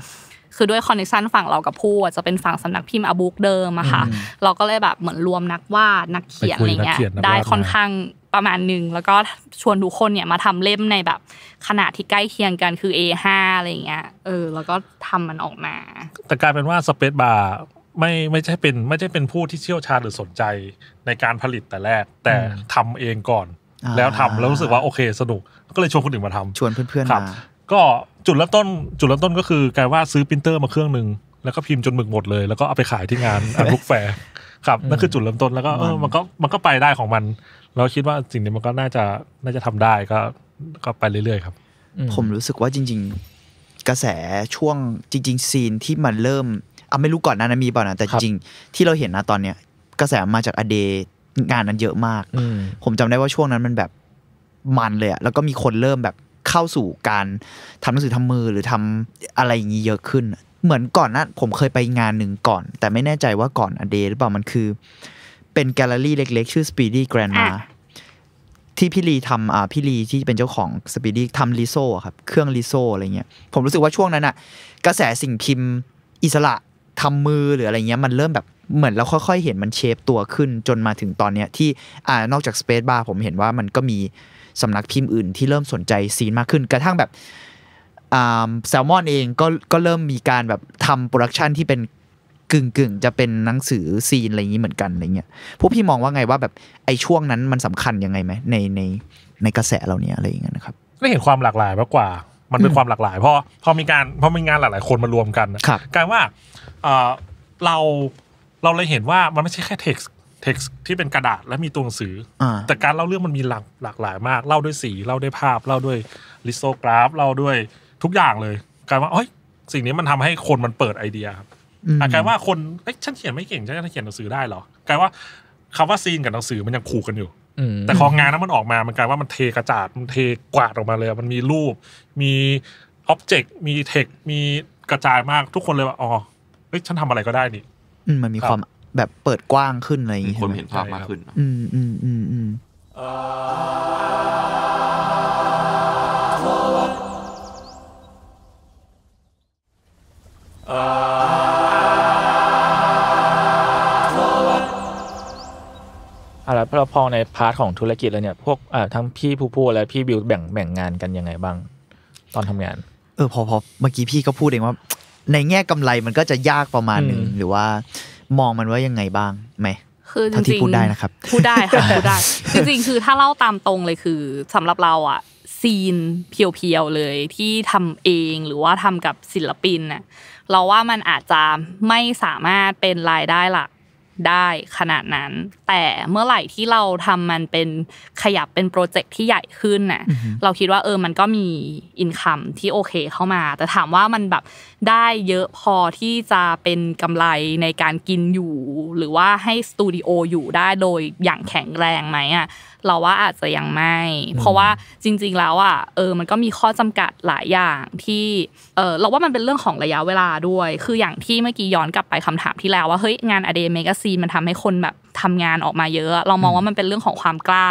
คือด้วยคอนเนคชันฝั่งเรากับผู้จะเป็นฝั่งสำนักพิมพ์อบุกเดิมอะค่ะ เราก็เลยแบบเหมือนรวมนักวาดนักเขียนอะไรเงี้ยได้ค่อนข้างประมาณหนึ่ง แล้วก็ชวนทุกคนเนี่ยมาทำเล่มในแบบขนาดที่ใกล้เคียงกันคือ A5 อะไรเงี้ย เออ แล้วก็ทำมันออกมา แต่กลายเป็นว่า สเปซบาร์ไม่ไม่ใช่เป็นไม่ใช่เป็นผู้ที่เชี่ยวชาญหรือสนใจในการผลิตแต่แรกแต่ทำเองก่อน แล้วทำแล้วรู้สึกว่าโอเคสนุก ก็เลยชวนคนอื่นมาทำ ชวนเพื่อนๆมาก็จุดเริ่มต้นจุดเริ่มต้นก็คือกายว่าซื้อพิมพ์เตอร์มาเครื่องหนึ่งแล้วก็พิมพ์จนหมึกหมดเลยแล้วก็เอาไปขายที่งานอันลุกแฟร์ครับนั่นคือจุดเริ่มต้นแล้วก็เออมันก็มันก็ไปได้ของมัน เราคิดว่าสิ่งนี้มันก็น่าจะน่าจะทำได้ก็ก็ไปเรื่อยๆ ครับ ผมรู้สึกว่าจริง ๆ กระแสช่วงจริง ๆ ซีนที่มันเริ่มอ่ะไม่รู้ก่อนนะนะมีเปล่านะแต่จริงที่เราเห็นนะตอนเนี้ยกระแสมาจากอเดงานนั้นเยอะมากผมจำได้ว่าช่วงนั้นมันแบบมันเลยอะแล้วก็มีคนเริ่มแบบเข้าสู่การทำหนังสือทำมือหรือทำอะไรอย่างนี้เยอะขึ้น เหมือนก่อนนะผมเคยไปงานหนึ่งก่อน แต่ไม่แน่ใจว่าก่อนอเดหรือเปล่า มันคือเป็นแกลเลอรี่เล็กๆ ชื่อ Speedy Grandma ที่พี่ลีทำอ่าพี่ลีที่เป็นเจ้าของสปีดี้ทำลิโซครับ เครื่องลิโซอะไรเงี้ย ผมรู้สึกว่าช่วงนั้นอะกระแสสิ่งพิมพ์อิสระทำมือหรืออะไรเงี้ยมันเริ่มแบบเหมือนเราค่อย ๆเห็นมันเชฟตัวขึ้นจนมาถึงตอนเนี้ยที่อ่านอกจากสเปซบาร์ผมเห็นว่ามันก็มีสำนักพิมพ์อื่นที่เริ่มสนใจซีนมากขึ้น กระทั่งแบบแซลมอนเองก็ก็เริ่มมีการแบบทำโปรดักชันที่เป็นกึ่งกึ่งจะเป็นหนังสือซีนอะไรอย่างนี้เหมือนกันอะไรเงี้ยพวกพี่มองว่าไงว่าแบบ ไอ้ช่วงนั้นมันสำคัญยังไงไหมในในในกระแสเราเนี้ยอะไรอย่างเงี้ยนะครับไม่เห็นความหลากหลายมากกว่ามันเป็นความหลากหลายพอพอมีการพอมีงานหลายๆ คนมารวมกันการว่าเราเราเลยเห็นว่ามันไม่ใช่แค่เท็กซเท็กซ์ที่เป็นกระดาษและมีตัวหนังสืออแต่การเล่าเรื่องมันมีหลากหลากหลายมากเล่าด้วยสีเล่าด้วยภาพเล่าด้วยลิโซกราฟเล่าด้วยทุกอย่างเลยกลายว่าเอ้ยสิ่งนี้มันทำให้คนมันเปิดไอเดียครับกลายว่าคนเอ้ยฉันเขียนไม่เก่งฉันเขียนหนังสือได้เหรอกลายว่าคำว่าซีนกับหนังสือมันยังขู่กันอยู่แต่ของงานนั้นมันออกมามันกลายว่ามันเทกระจาดมันเทกวาดออกมาเลย มันมีรูปมีอ็อบเจกต์มีเทคมีกระจายมากทุกคนเลยว่าอ๋อเฮ้ยฉันทำอะไรก็ได้นี่มันมีความแบบเปิดกว้างขึ้นอะไรอย่างเงี้ยคนเห็นภาพมากขึ้น อืมอืมอืมอืมอะไรพลพอในพาร์ทของธุรกิจแล้วเนี่ย พวกทั้งพี่ผู้พูดและพี่บิวแบ่งแบ่งงานกันยังไงบ้าง ตอนทำงาน เออพอพอเมื่อกี้พี่ก็พูดเองว่า ในแง่กำไรมันก็จะยากประมาณหนึ่งหรือว่ามองมันว่ายังไงบ้างไหมคือจริงๆพูดได้นะครับ พูดได้ค่ะพูดได้ จริงๆคือถ้าเล่าตามตรงเลยคือ สำหรับเราอ่ะ ซีนเพียวๆเลย ที่ทำเองหรือว่าทำกับศิลปินน่ะเราว่ามันอาจจะ ไม่สามารถเป็นรายได้หลักได้ขนาดนั้นแต่เมื่อไหร่ที่เราทำมันเป็นขยับเป็นโปรเจกต์ที่ใหญ่ขึ้นน่ะ เราคิดว่าเออมันก็มี อินคัมที่โอเคเข้ามา แต่ถามว่ามันแบบได้เยอะพอที่จะเป็นกำไรในการกินอยู่ หรือว่าให้สตูดิโออยู่ได้โดยอย่างแข็งแรงไหมอ่ะเราว่าอาจจะยังไม่ เพราะว่าจริง ๆ แล้วอ่ะเออมันก็มีข้อจำกัดหลายอย่างที่ เออเราว่ามันเป็นเรื่องของระยะเวลาด้วย คืออย่างที่เมื่อกี้ย้อนกลับไปคำถามที่แล้วว่าเฮ้ยงานอเดเมกาซีนมันทำให้คนแบบทำงานออกมาเยอะ เรามองว่ามันเป็นเรื่องของความกล้า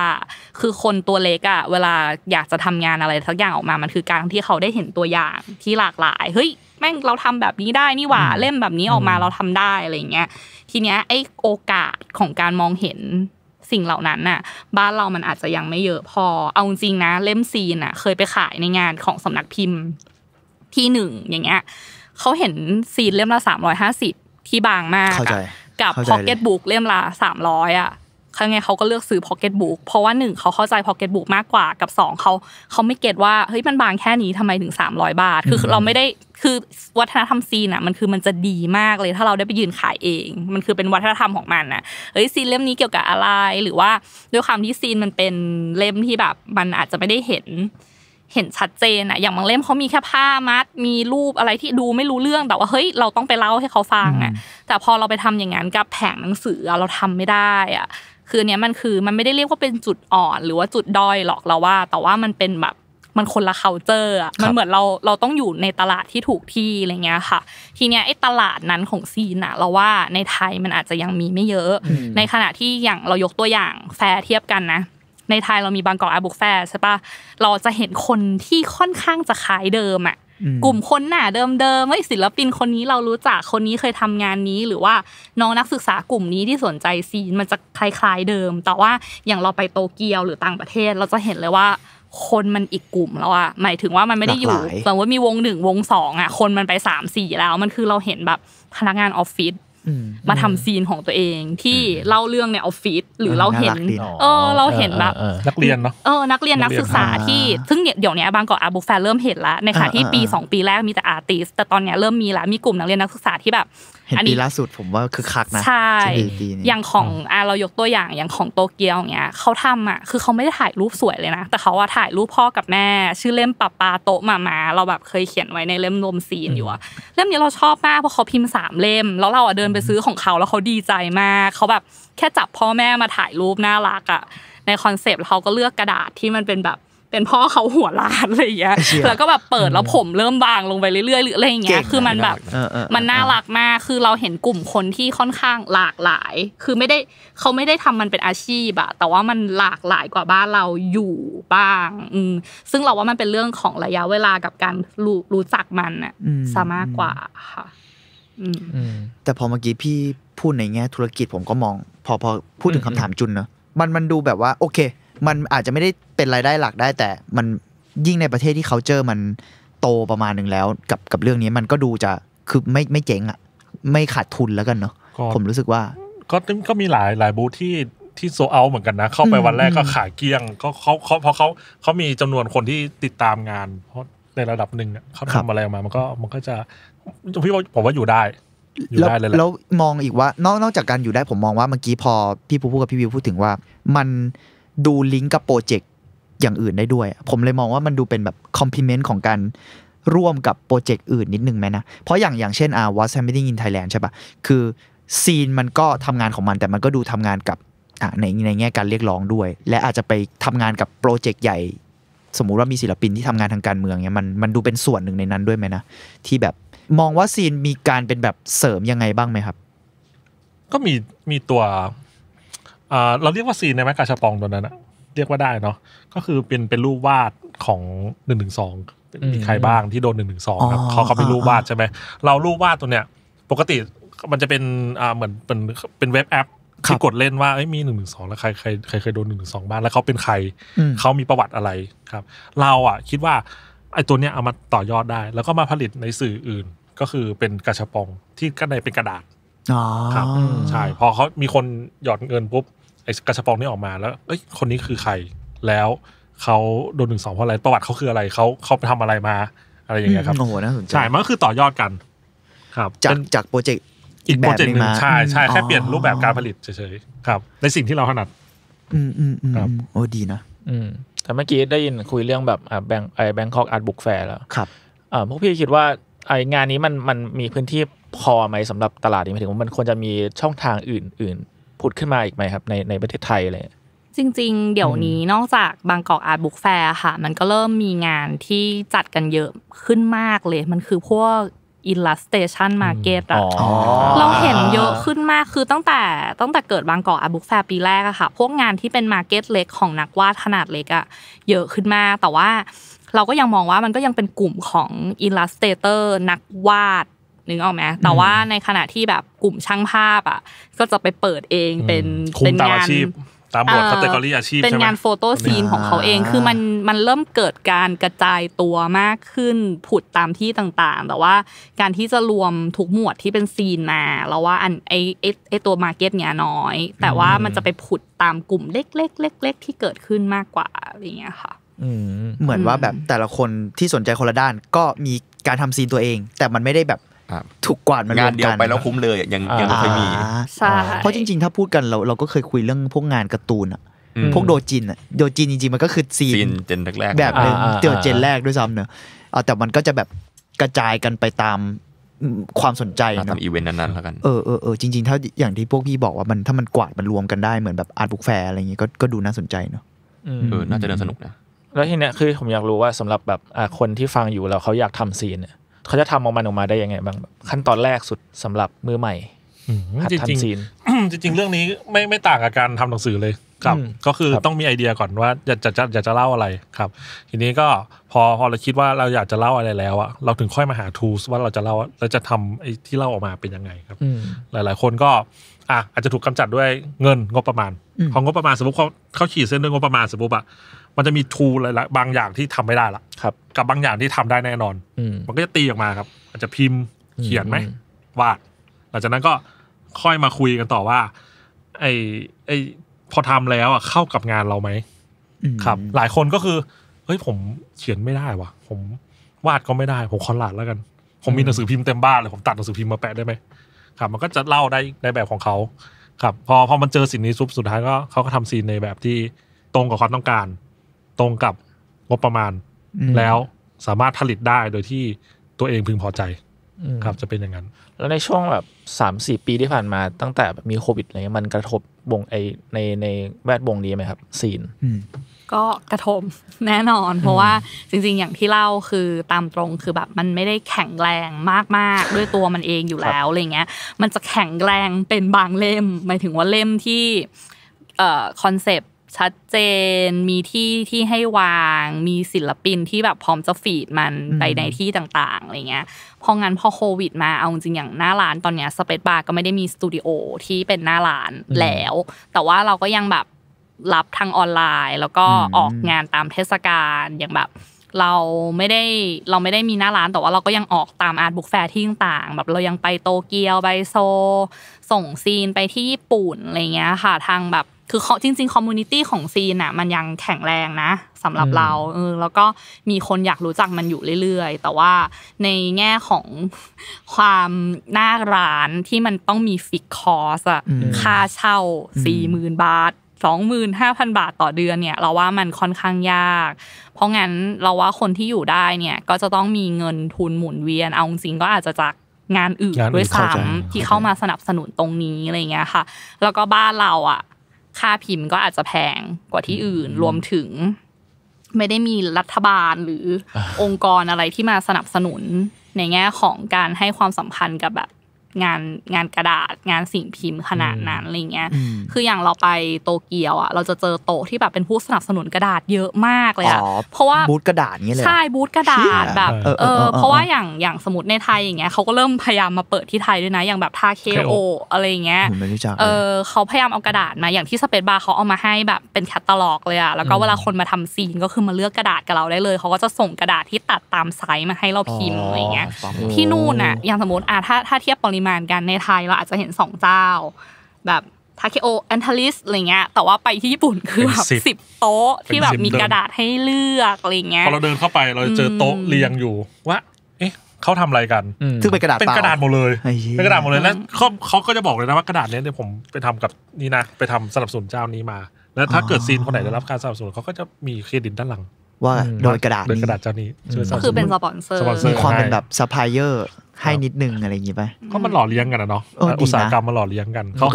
คือคนตัวเล็กอ่ะเวลาอยากจะทำงานอะไรสักอย่างออกมา มันคือการที่เขาได้เห็นตัวอย่างที่หลากหลาย เฮ้ยแม่งเราทำแบบนี้ได้นี่หว่าเล่มแบบนี้ออกมาเราทำได้อะไรเงี้ย ทีเนี้ยไอโอกาสของการมองเห็นสิ่งเหล่านั้นน่ะ บ้านเรามันอาจจะยังไม่เยอะพอ เอาจริงนะ เล่มซีนอ่ะเคยไปขายในงานของสำนักพิมพ์ที่หนึ่งอย่างเงี้ยเขาเห็นซีนเล่มละสามร้อยห้าสิบที่บางมาก กับพ็อกเก็ตบุ๊กเล่มละสามร้อยอ่ะเขาไงเขาก็เลือกซื้อพ็อกเก็ตบุ๊กเพราะว่าหนึ่งเขาเข้าใจพ็อกเก็ตบุ๊กมากกว่ากับสองเขาเขาไม่เก็ตว่าเฮ้ยมันบางแค่นี้ทำไมถึงสาม้อยบาท คือเราไม่ได้คือ วัฒนธรรมซีนอ่ะมันคือมันจะดีมากเลยถ้าเราได้ไปยืนขายเอง มันคือเป็นวัฒนธรรมของมันนะเฮ้ยซีนเล่มนี้เกี่ยวกับอะไร หรือว่าด้วยความที่ซีนมันเป็นเล่มที่แบบ มันอาจจะไม่ได้เห็น เห็นชัดเจนอะอย่างบางเล่มเขามีแค่ผ้ามัดมีรูปอะไรที่ดูไม่รู้เรื่องแต่ว่าเฮ้ยเราต้องไปเล่าให้เขาฟังอะแต่พอเราไปทำอย่างนั้นกับแผงหนังสือเราทำไม่ได้อะคือเนี้ยมันคือมันไม่ได้เรียกว่าเป็นจุดอ่อน หรือว่าจุดด้อยหรอกเราว่า แต่ว่ามันเป็นแบบมันคนละคาเจอร์อ่ะมันเหมือนเราเราต้องอยู่ในตลาดที่ถูกที่อะไรเงี้ยค่ะ ทีเนี้ยไอ้ตลาดนั้นของซีนอ่ะเราว่าในไทยมันอาจจะยังมีไม่เยอะ ในขณะที่อย่างเรายกตัวอย่างแฟร์เทียบกันนะ ในไทยเรามีบางกอกอาบุกแฟร์ใช่ปะเราจะเห็นคนที่ค่อนข้างจะขายเดิมอ่ะกลุ่มคนหน้าเดิมๆไม่ศิลปินคนนี้เรารู้จัก คนนี้เคยทำงานนี้หรือว่าน้องนักศึกษากลุ่มนี้ที่สนใจซีนมันจะคล้ายๆเดิม แต่ว่าอย่างเราไปโตเกียวหรือต่างประเทศ เราจะเห็นเลยว่า คนมันอีกกลุ่มแล้วอะหมายถึงว่ามันไม่ได้อยู่สมมติมีวงหนึ่งวงสองอะคนมันไปสามสี่แล้วมันคือเราเห็นแบบพนักงานออฟฟิศมาทำซีนของตัวเองที่เล่าเรื่องในออฟฟิศหรือเราเห็น เออเราเห็นแบบนักเรียนเนาะ เออนักเรียนนักศึกษาที่ซึ่งเดี๋ยวนี้บางกอกอาบุแฟเริ่มเห็นละในขณะที่ปี 2 ปีแรกมีแต่อาร์ติสแต่ตอนเนี้ยเริ่มมีละมีกลุ่มนักเรียนนักศึกษาที่แบบเห็นปีล่าสุดผมว่าคือคักนะ ใช่อย่างของอ่าเรายกตัวอย่างอย่างของโตเกียวเนี้ยเขาทำอ่ะคือเขาไม่ได้ถ่ายรูปสวยเลยนะ แต่เขาว่าถ่ายรูปพ่อกับแม่ ชื่อเล่มปะปาโตมามา เราแบบเคยเขียนไว้ในเล่มรวมซีนอยู่อะเล่มนี้เราชอบมากเพราะเขาพิมพ์สามเล่ม แล้วเราอ่ะเดินไปซื้อของเขา แล้วเขาดีใจมาก เขาแบบแค่จับพ่อแม่มาถ่ายรูปน่ารักอ่ะในคอนเซปต์เขาก็เลือกกระดาษที่มันเป็นแบบ็นพ่อเขาหัวล้านอะไรอย่างเงี้ย แล้วก็แบบเปิดแล้วผมเริ่มบางลงไปเรื่อยๆหรืออะไรอย่างเงี้ย คือมันแบบมันน่ารักมาก คือเราเห็นกลุ่มคนที่ค่อนข้างหลากหลาย คือไม่ได้เขาไม่ได้ทำมันเป็นอาชีพอะแต่ว่ามันหลากหลายกว่าบ้านเราอยู่บ้าง อืซึ่งเราว่ามันเป็นเรื่องของระยะเวลากับการรู้รู้จักมันอะซะมากกว่าค่ะแต่พอเมื่อกี้พี่พูดในแง่ธุรกิจผมก็มอง พอพอพูดถึงคำถามจุนเนอะมันมันดูแบบว่าโอเคมันอาจจะไม่ได้เป็นรายได้หลักได้ แต่มันยิ่งในประเทศที่เขาเจอมันโตประมาณหนึ่งแล้วกับกับเรื่องนี้มันก็ดูจะคือไม่ไม่เจ๋งอะไม่ขาดทุนแล้วกันเนาะผมรู้สึกว่า ก็ก็มีหลายหลายบูธที่ ที่โซเอาเหมือนกันนะ เข้าไปวันแรกก็ขายเกี้ยงก็เขาเขาเพราะเขาเขามีจำนวนคนที่ติดตามงาน เพราะในระดับหนึ่งเขาทำอะไรออกมา มันก็มันก็จะพี่ผมว่าอยู่ได้อยู่ได้เลยแล้วมองอีกว่านอกนอกจากการอยู่ได้ผมมองว่าเมื่อกี้พอพี่ปูพูดกับพี่วิวพูดถึงว่า มันดูลิงก์กับโปรเจกต์อย่างอื่นได้ด้วย ผมเลยมองว่ามันดูเป็นแบบคอมพลีเมนต์ของการร่วมกับโปรเจกต์อื่นนิดนึงไหมนะเพราะอย่างอย่างเช่นอ่ว What's h a p p e n i งอินไทยแลนด์ใช่ปะคือซีนมันก็ทำงานของมันแต่มันก็ดูทำงานกับในในแง่การเรียกร้องด้วย และอาจจะไปทำงานกับโปรเจกต์ใหญ่ สมมุติว่ามีศิลปินที่ทำงานทางการเมืองเนี่ยมันมันดูเป็นส่วนหนึ่งในนั้นด้วยไหมนะที่แบบมองว่าซีนมีการเป็นแบบเสริมยังไงบ้างไหมครับ ก็มีมีตัวเราเรียกว่าซีนในแมกกาชาปองตัวนั้นอะเรียกว่าได้เนาะก็คือเป็นเป็นรูปวาดของหนึ่งหนึ่งสองมีใครบ้างที่โดนหนึ่งหนึ่งสองครับเขาเขาเป็นรูปวาดใช่ไหมเรารูปวาดตัวเนี้ยปกติมันจะเป็นอ่าเหมือนเป็นเป็นเว็บแอปที่กดเล่นว่ามีหนึ่งหนึ่งสองแล้วใครใครใครเคยโดนหนึ่งหนึ่งสองบ้างแล้วเขาเป็นใครเขามีประวัติอะไรครับเราอ่ะคิดว่าไอ้ตัวเนี้ยเอามาต่อยอดได้ แล้วก็มาผลิตในสื่ออื่นก็คือเป็นกระชปองที่ก็ในเป็นกระดาษครับใช่ พอเขามีคนหยอดเงินปุ๊บ ไอ้กระชับปองนี่ออกมาแล้ว เอ้ยคนนี้คือใครแล้วเขาโดนหนึ่งสองเพราะอะไรประวัติเขาคืออะไรเขาเขาไปทำอะไรมา อะไรอย่างเงี้ยครับโอ้โหน่าสนใจใช่ มันก็คือต่อยอดกัน ครับจากจากโปรเจกต์ อีกโปรเจกต์หนึ่งใช่ใช่แค่เปลี่ยนรูปแบบการผลิตเฉยๆครับ ในสิ่งที่เราถนัดอืมอืมอืมโอ้ดีนะอืม แต่เมื่อกี้ได้ยินคุยเรื่องแบบอ่าแบงไอ้แบงคอกอาร์ตบุ๊กแฟร์แล้วครับอ่าพวกพี่คิดว่าไอ้งานนี้มันมันมีพื้นที่พอไหมสำหรับตลาดนี้หมายถึงว่ามันควรจะมีช่องทางอื่นๆผุดขึ้นมาอีกไหมครับ ในในประเทศไทยอะไรจริง ๆ เดี๋ยวนี้นอกจากบางกอกอาร์ตบุ๊กแฟร์ค่ะ มันก็เริ่มมีงานที่จัดกันเยอะขึ้นมากเลย มันคือพวกอิลลัสเตชันมาเก็ตอะเราเห็นเยอะขึ้นมากคือตั้งแต่ตั้งแต่เกิดบางกอกอาร์บุ๊กแฟร์ปีแรกอะค่ะ พวกงานที่เป็นมาเก็ตเล็กของนักวาดขนาดเล็กอะเยอะขึ้นมากแต่ว่าเราก็ยังมองว่ามันก็ยังเป็นกลุ่มของอิลลัสเตเตอร์นักวาดนึกออกไหมแต่ว่าในขณะที่แบบกลุ่มช่างภาพอ่ะ ก็จะไปเปิดเองเป็นเป็นงานตามบทคาเตอรีอาชีพเป็นงานโฟโต้ซีนของเขาเองคือมันมันเริ่มเกิดการกระจายตัวมากขึ้นผุดตามที่ต่างๆแต่ว่าการที่จะรวมทุกหมวดที่เป็นซีนมาเราว่าอันไอไอตัวมาร์เก็ตเนี้ยน้อย แต่ว่ามันจะไปผุดตามกลุ่มเล็กๆเล็กๆที่เกิดขึ้นมากกว่าอะไรเงี้ยค่ะเหมือนว่าแบบแต่ละคนที่สนใจคนละด้านก็มีการทำซีนตัวเอง แต่มันไม่ได้แบบถูกกวาดมางานเดียวไปแล้วคุ้มเลยยังยังไม่เคยมีเพราะจริงๆ ถ้าพูดกัน เราเราก็เคยคุยเรื่องพวกงานการ์ตูนอะพวกโดจินอะโดจินจริงๆมันก็คือซีนเจนแรกแบบหนึ่งเจอเจนแรกด้วยซ้ำเนอะแต่มันก็จะแบบกระจายกันไปตามความสนใจทำอีเวนต์นั้นๆแล้วกันเออเออเออจริงๆถ้าอย่างที่พวกพี่บอกว่ามันถ้ามันกวาดมันรวมกันได้เหมือนแบบอาร์ตบุ๊กแฟร์อะไรอย่างี้ก็ก็ดูน่าสนใจเนอะเออน่าจะเดินสนุกนะ แล้วทีเนี้ยคือผมอยากรู้ว่าสำหรับแบบคนที่ฟังอยู่แล้วเขาอยากทำซีนเนี่ยเขาจะทำออกมาออกมาได้ยังไงบ้างขั้นตอนแรกสุดสำหรับมือใหม่หัดทัซีนจริงๆ เรื่องนี้ไม่ไม่ต่างกับการทำหนังสือเลยครับ ก็คือต้องมีไอเดียก่อนว่าอยากจะจะอยากจะเล่าอะไรครับ ทีนี้ก็พอพอเราคิดว่าเราอยากจะเล่าอะไรแล้วอะเราถึงค่อยมาหา tools ว่าเราจะเล่าเราจะทำไอ้ที่เล่าออกมาเป็นยังไงครับหลายๆ คนก็อ่ะอาจจะถูกกาจัดด้วยเงินงบประมาณ ของงบประมาณสมมติเขาเขาขีดเส้นด้วยงบประมาณสมมติอะมันจะมีทูอะไรบางอย่างที่ทำไม่ได้ละครับกับบางอย่างที่ทำได้แน่นอน มันก็จะตีออกมาครับ อาจจะพิมพ์เขียนไหมวาด หลังจากนั้นก็ค่อยมาคุยกันต่อว่า ไอ้ไอ้พอทำแล้วอ่ะเข้ากับงานเราไหมครับ หลายคนก็คือเฮ้ยผมเขียนไม่ได้วะผม วาดก็ไม่ได้ ผมคอนหลาดแล้วกันผมมีหนังสือพิมพ์เต็มบ้านเลยผมตัดหนังสือพิมพ์มาแปะได้ไหมครับ มันก็จะเล่าได้ในแบบของเขาครับพอพอมันเจอสิ่งนี้ซุปสุดท้ายก็เขาก็ทำซีนในแบบที่ตรงกับความต้องการตรงกับงบประมาณแล้วสามารถผลิตได้โดยที่ตัวเองพึงพอใจ ครับ จะเป็นอย่างนั้น แล้วในช่วงแบบสามสี่ปีที่ผ่านมาตั้งแต่มีโควิดอะไรเงี้ยมันกระทบวงไอในในแวดวงนี้ไหมครับซีนก็กระทบแน่นอน เพราะว่า จริงๆอย่างที่เล่าคือตามตรงคือแบบมันไม่ได้แข็งแรงมากๆ ด้วยตัวมันเองอยู่แล้วอะไรเงี้ยมันจะแข็งแรงเป็นบางเล่มหมายถึงว่าเล่มที่คอนเซปชัดเจนมีที่ที่ให้วางมีศิลปินที่แบบพร้อมจะฟีดมันไปในที่ต่างๆอะไรเงี้ยพองั้นพอโควิด มาเอาจริงอย่างหน้าร้านตอนเนี้ยสเปซบาร์ก็ไม่ได้มีสตูดิโอที่เป็นหน้าร้านแล้วแต่ว่าเราก็ยังแบบรับทางออนไลน์แล้วก็ออกงานตามเทศกาลอย่างแบบ เราไม่ได้เราไม่ได้มีหน้าร้านแต่ว่าเราก็ยังออกตามอาร์ตบุ๊กแฟร์ที่ต่างๆแบบเรายังไปโตเกียวไปโซ ส่งซีนไปที่ญี่ปุ่นอะไรเงี้ยค่ะทางแบบคือเขาจริงๆคอมมูนิตี้ของซีนอ่ะมันยังแข็งแรงนะสำหรับเราเออแล้วก็มีคนอยากรู้จักมันอยู่เรื่อย ๆ แต่ว่าในแง่ของความหน้าร้านที่มันต้องมีฟิกคอสอะค่าเช่าสี่หมื่นบาทสองหมื่นห้าพันบาทต่อเดือนเนี่ย เราว่ามันค่อนข้างยาก เพราะงั้นเราว่าคนที่อยู่ได้เนี่ย ก็จะต้องมีเงินทุนหมุนเวียนเอาจริงก็อาจจะจากงานอื่นด้วยซ้ำที่เข้ามาสนับสนุนตรงนี้อะไรเงี้ยค่ะ แล้วก็บ้านเราอ่ะค่าพิมพ์ก็อาจจะแพงกว่าที่อื่น รวมถึง ไม่ได้มีรัฐบาลหรือองค์กรอะไรที่มาสนับสนุนในแง่ของการให้ความสำคัญกับแบบงานงานกระดาษงานสิ่งพิมพ์ขนาดนั้นอะไรเงี้ยคืออย่างเราไปโตเกียวอ่ะเราจะเจอโตะที่แบบเป็นผู้สนับสนุนกระดาษเยอะมากเลยอ่ะเพราะว่าบูธกระดาษเงี้ยเลยใช่บูธกระดาษแบบเออเพราะว่าอย่างอย่างสมุดในไทยอย่างเงี้ยเขาก็เริ่มพยายามมาเปิดที่ไทยด้วยนะอย่างแบบทาเคโออะไรเงี้ยเออเขาพยายามเอากระดาษมาอย่างที่สเปซบาร์เขาเอามาให้แบบเป็นแคตตาล็อกเลยอ่ะแล้วก็เวลาคนมาทำซีนก็คือมาเลือกกระดาษกับเราได้เลยเขาก็จะส่งกระดาษที่ตัดตามไซส์มาให้เราพิมพ์อะไรเงี้ยที่นู่นอ่ะอย่างสมมติอ่ะถ้าถ้าเทียบปริมานกันในไทยเราอาจจะเห็นสองเจ้าแบบทาเคโอแอนทาลิสอะไรเงี้ยแต่ว่าไปที่ญี่ปุ่นคือแบบสิบโต๊ะที่แบบมีกระดาษให้เลือกอะไรเงี้ยพอเราเดินเข้าไปเราเจอโต๊ะเรียงอยู่ว่า เอ๊ะเขาทำอะไรกันซึ่งเป็นกระดาษเป็นกระดาษหมดเลยเป็นกระดาษหมดเลยแล้วเขาเขาก็จะบอกเลยนะว่ากระดาษเนี้ยเนี่ยผมไปทำกับนี่นะไปทำสนับสนุนเจ้านี้มาแล้วถ้าเกิดซีนคนไหนได้รับการสนับสนุนเขาก็จะมีเครดิตด้านหลัง ว่าโดยกระดาษโดยกระดาษเจ้านี้ก็คือเป็นสปอนเซอร์มีความเป็นแบบซัพพลายเออร์ให้นิดนึง อะไรอย่างงี้ป่ะก็มันหล่อเลี้ยงกันนะเนาะ อุตสาหกรรมมันหล่อเลี้ยงกัน เขา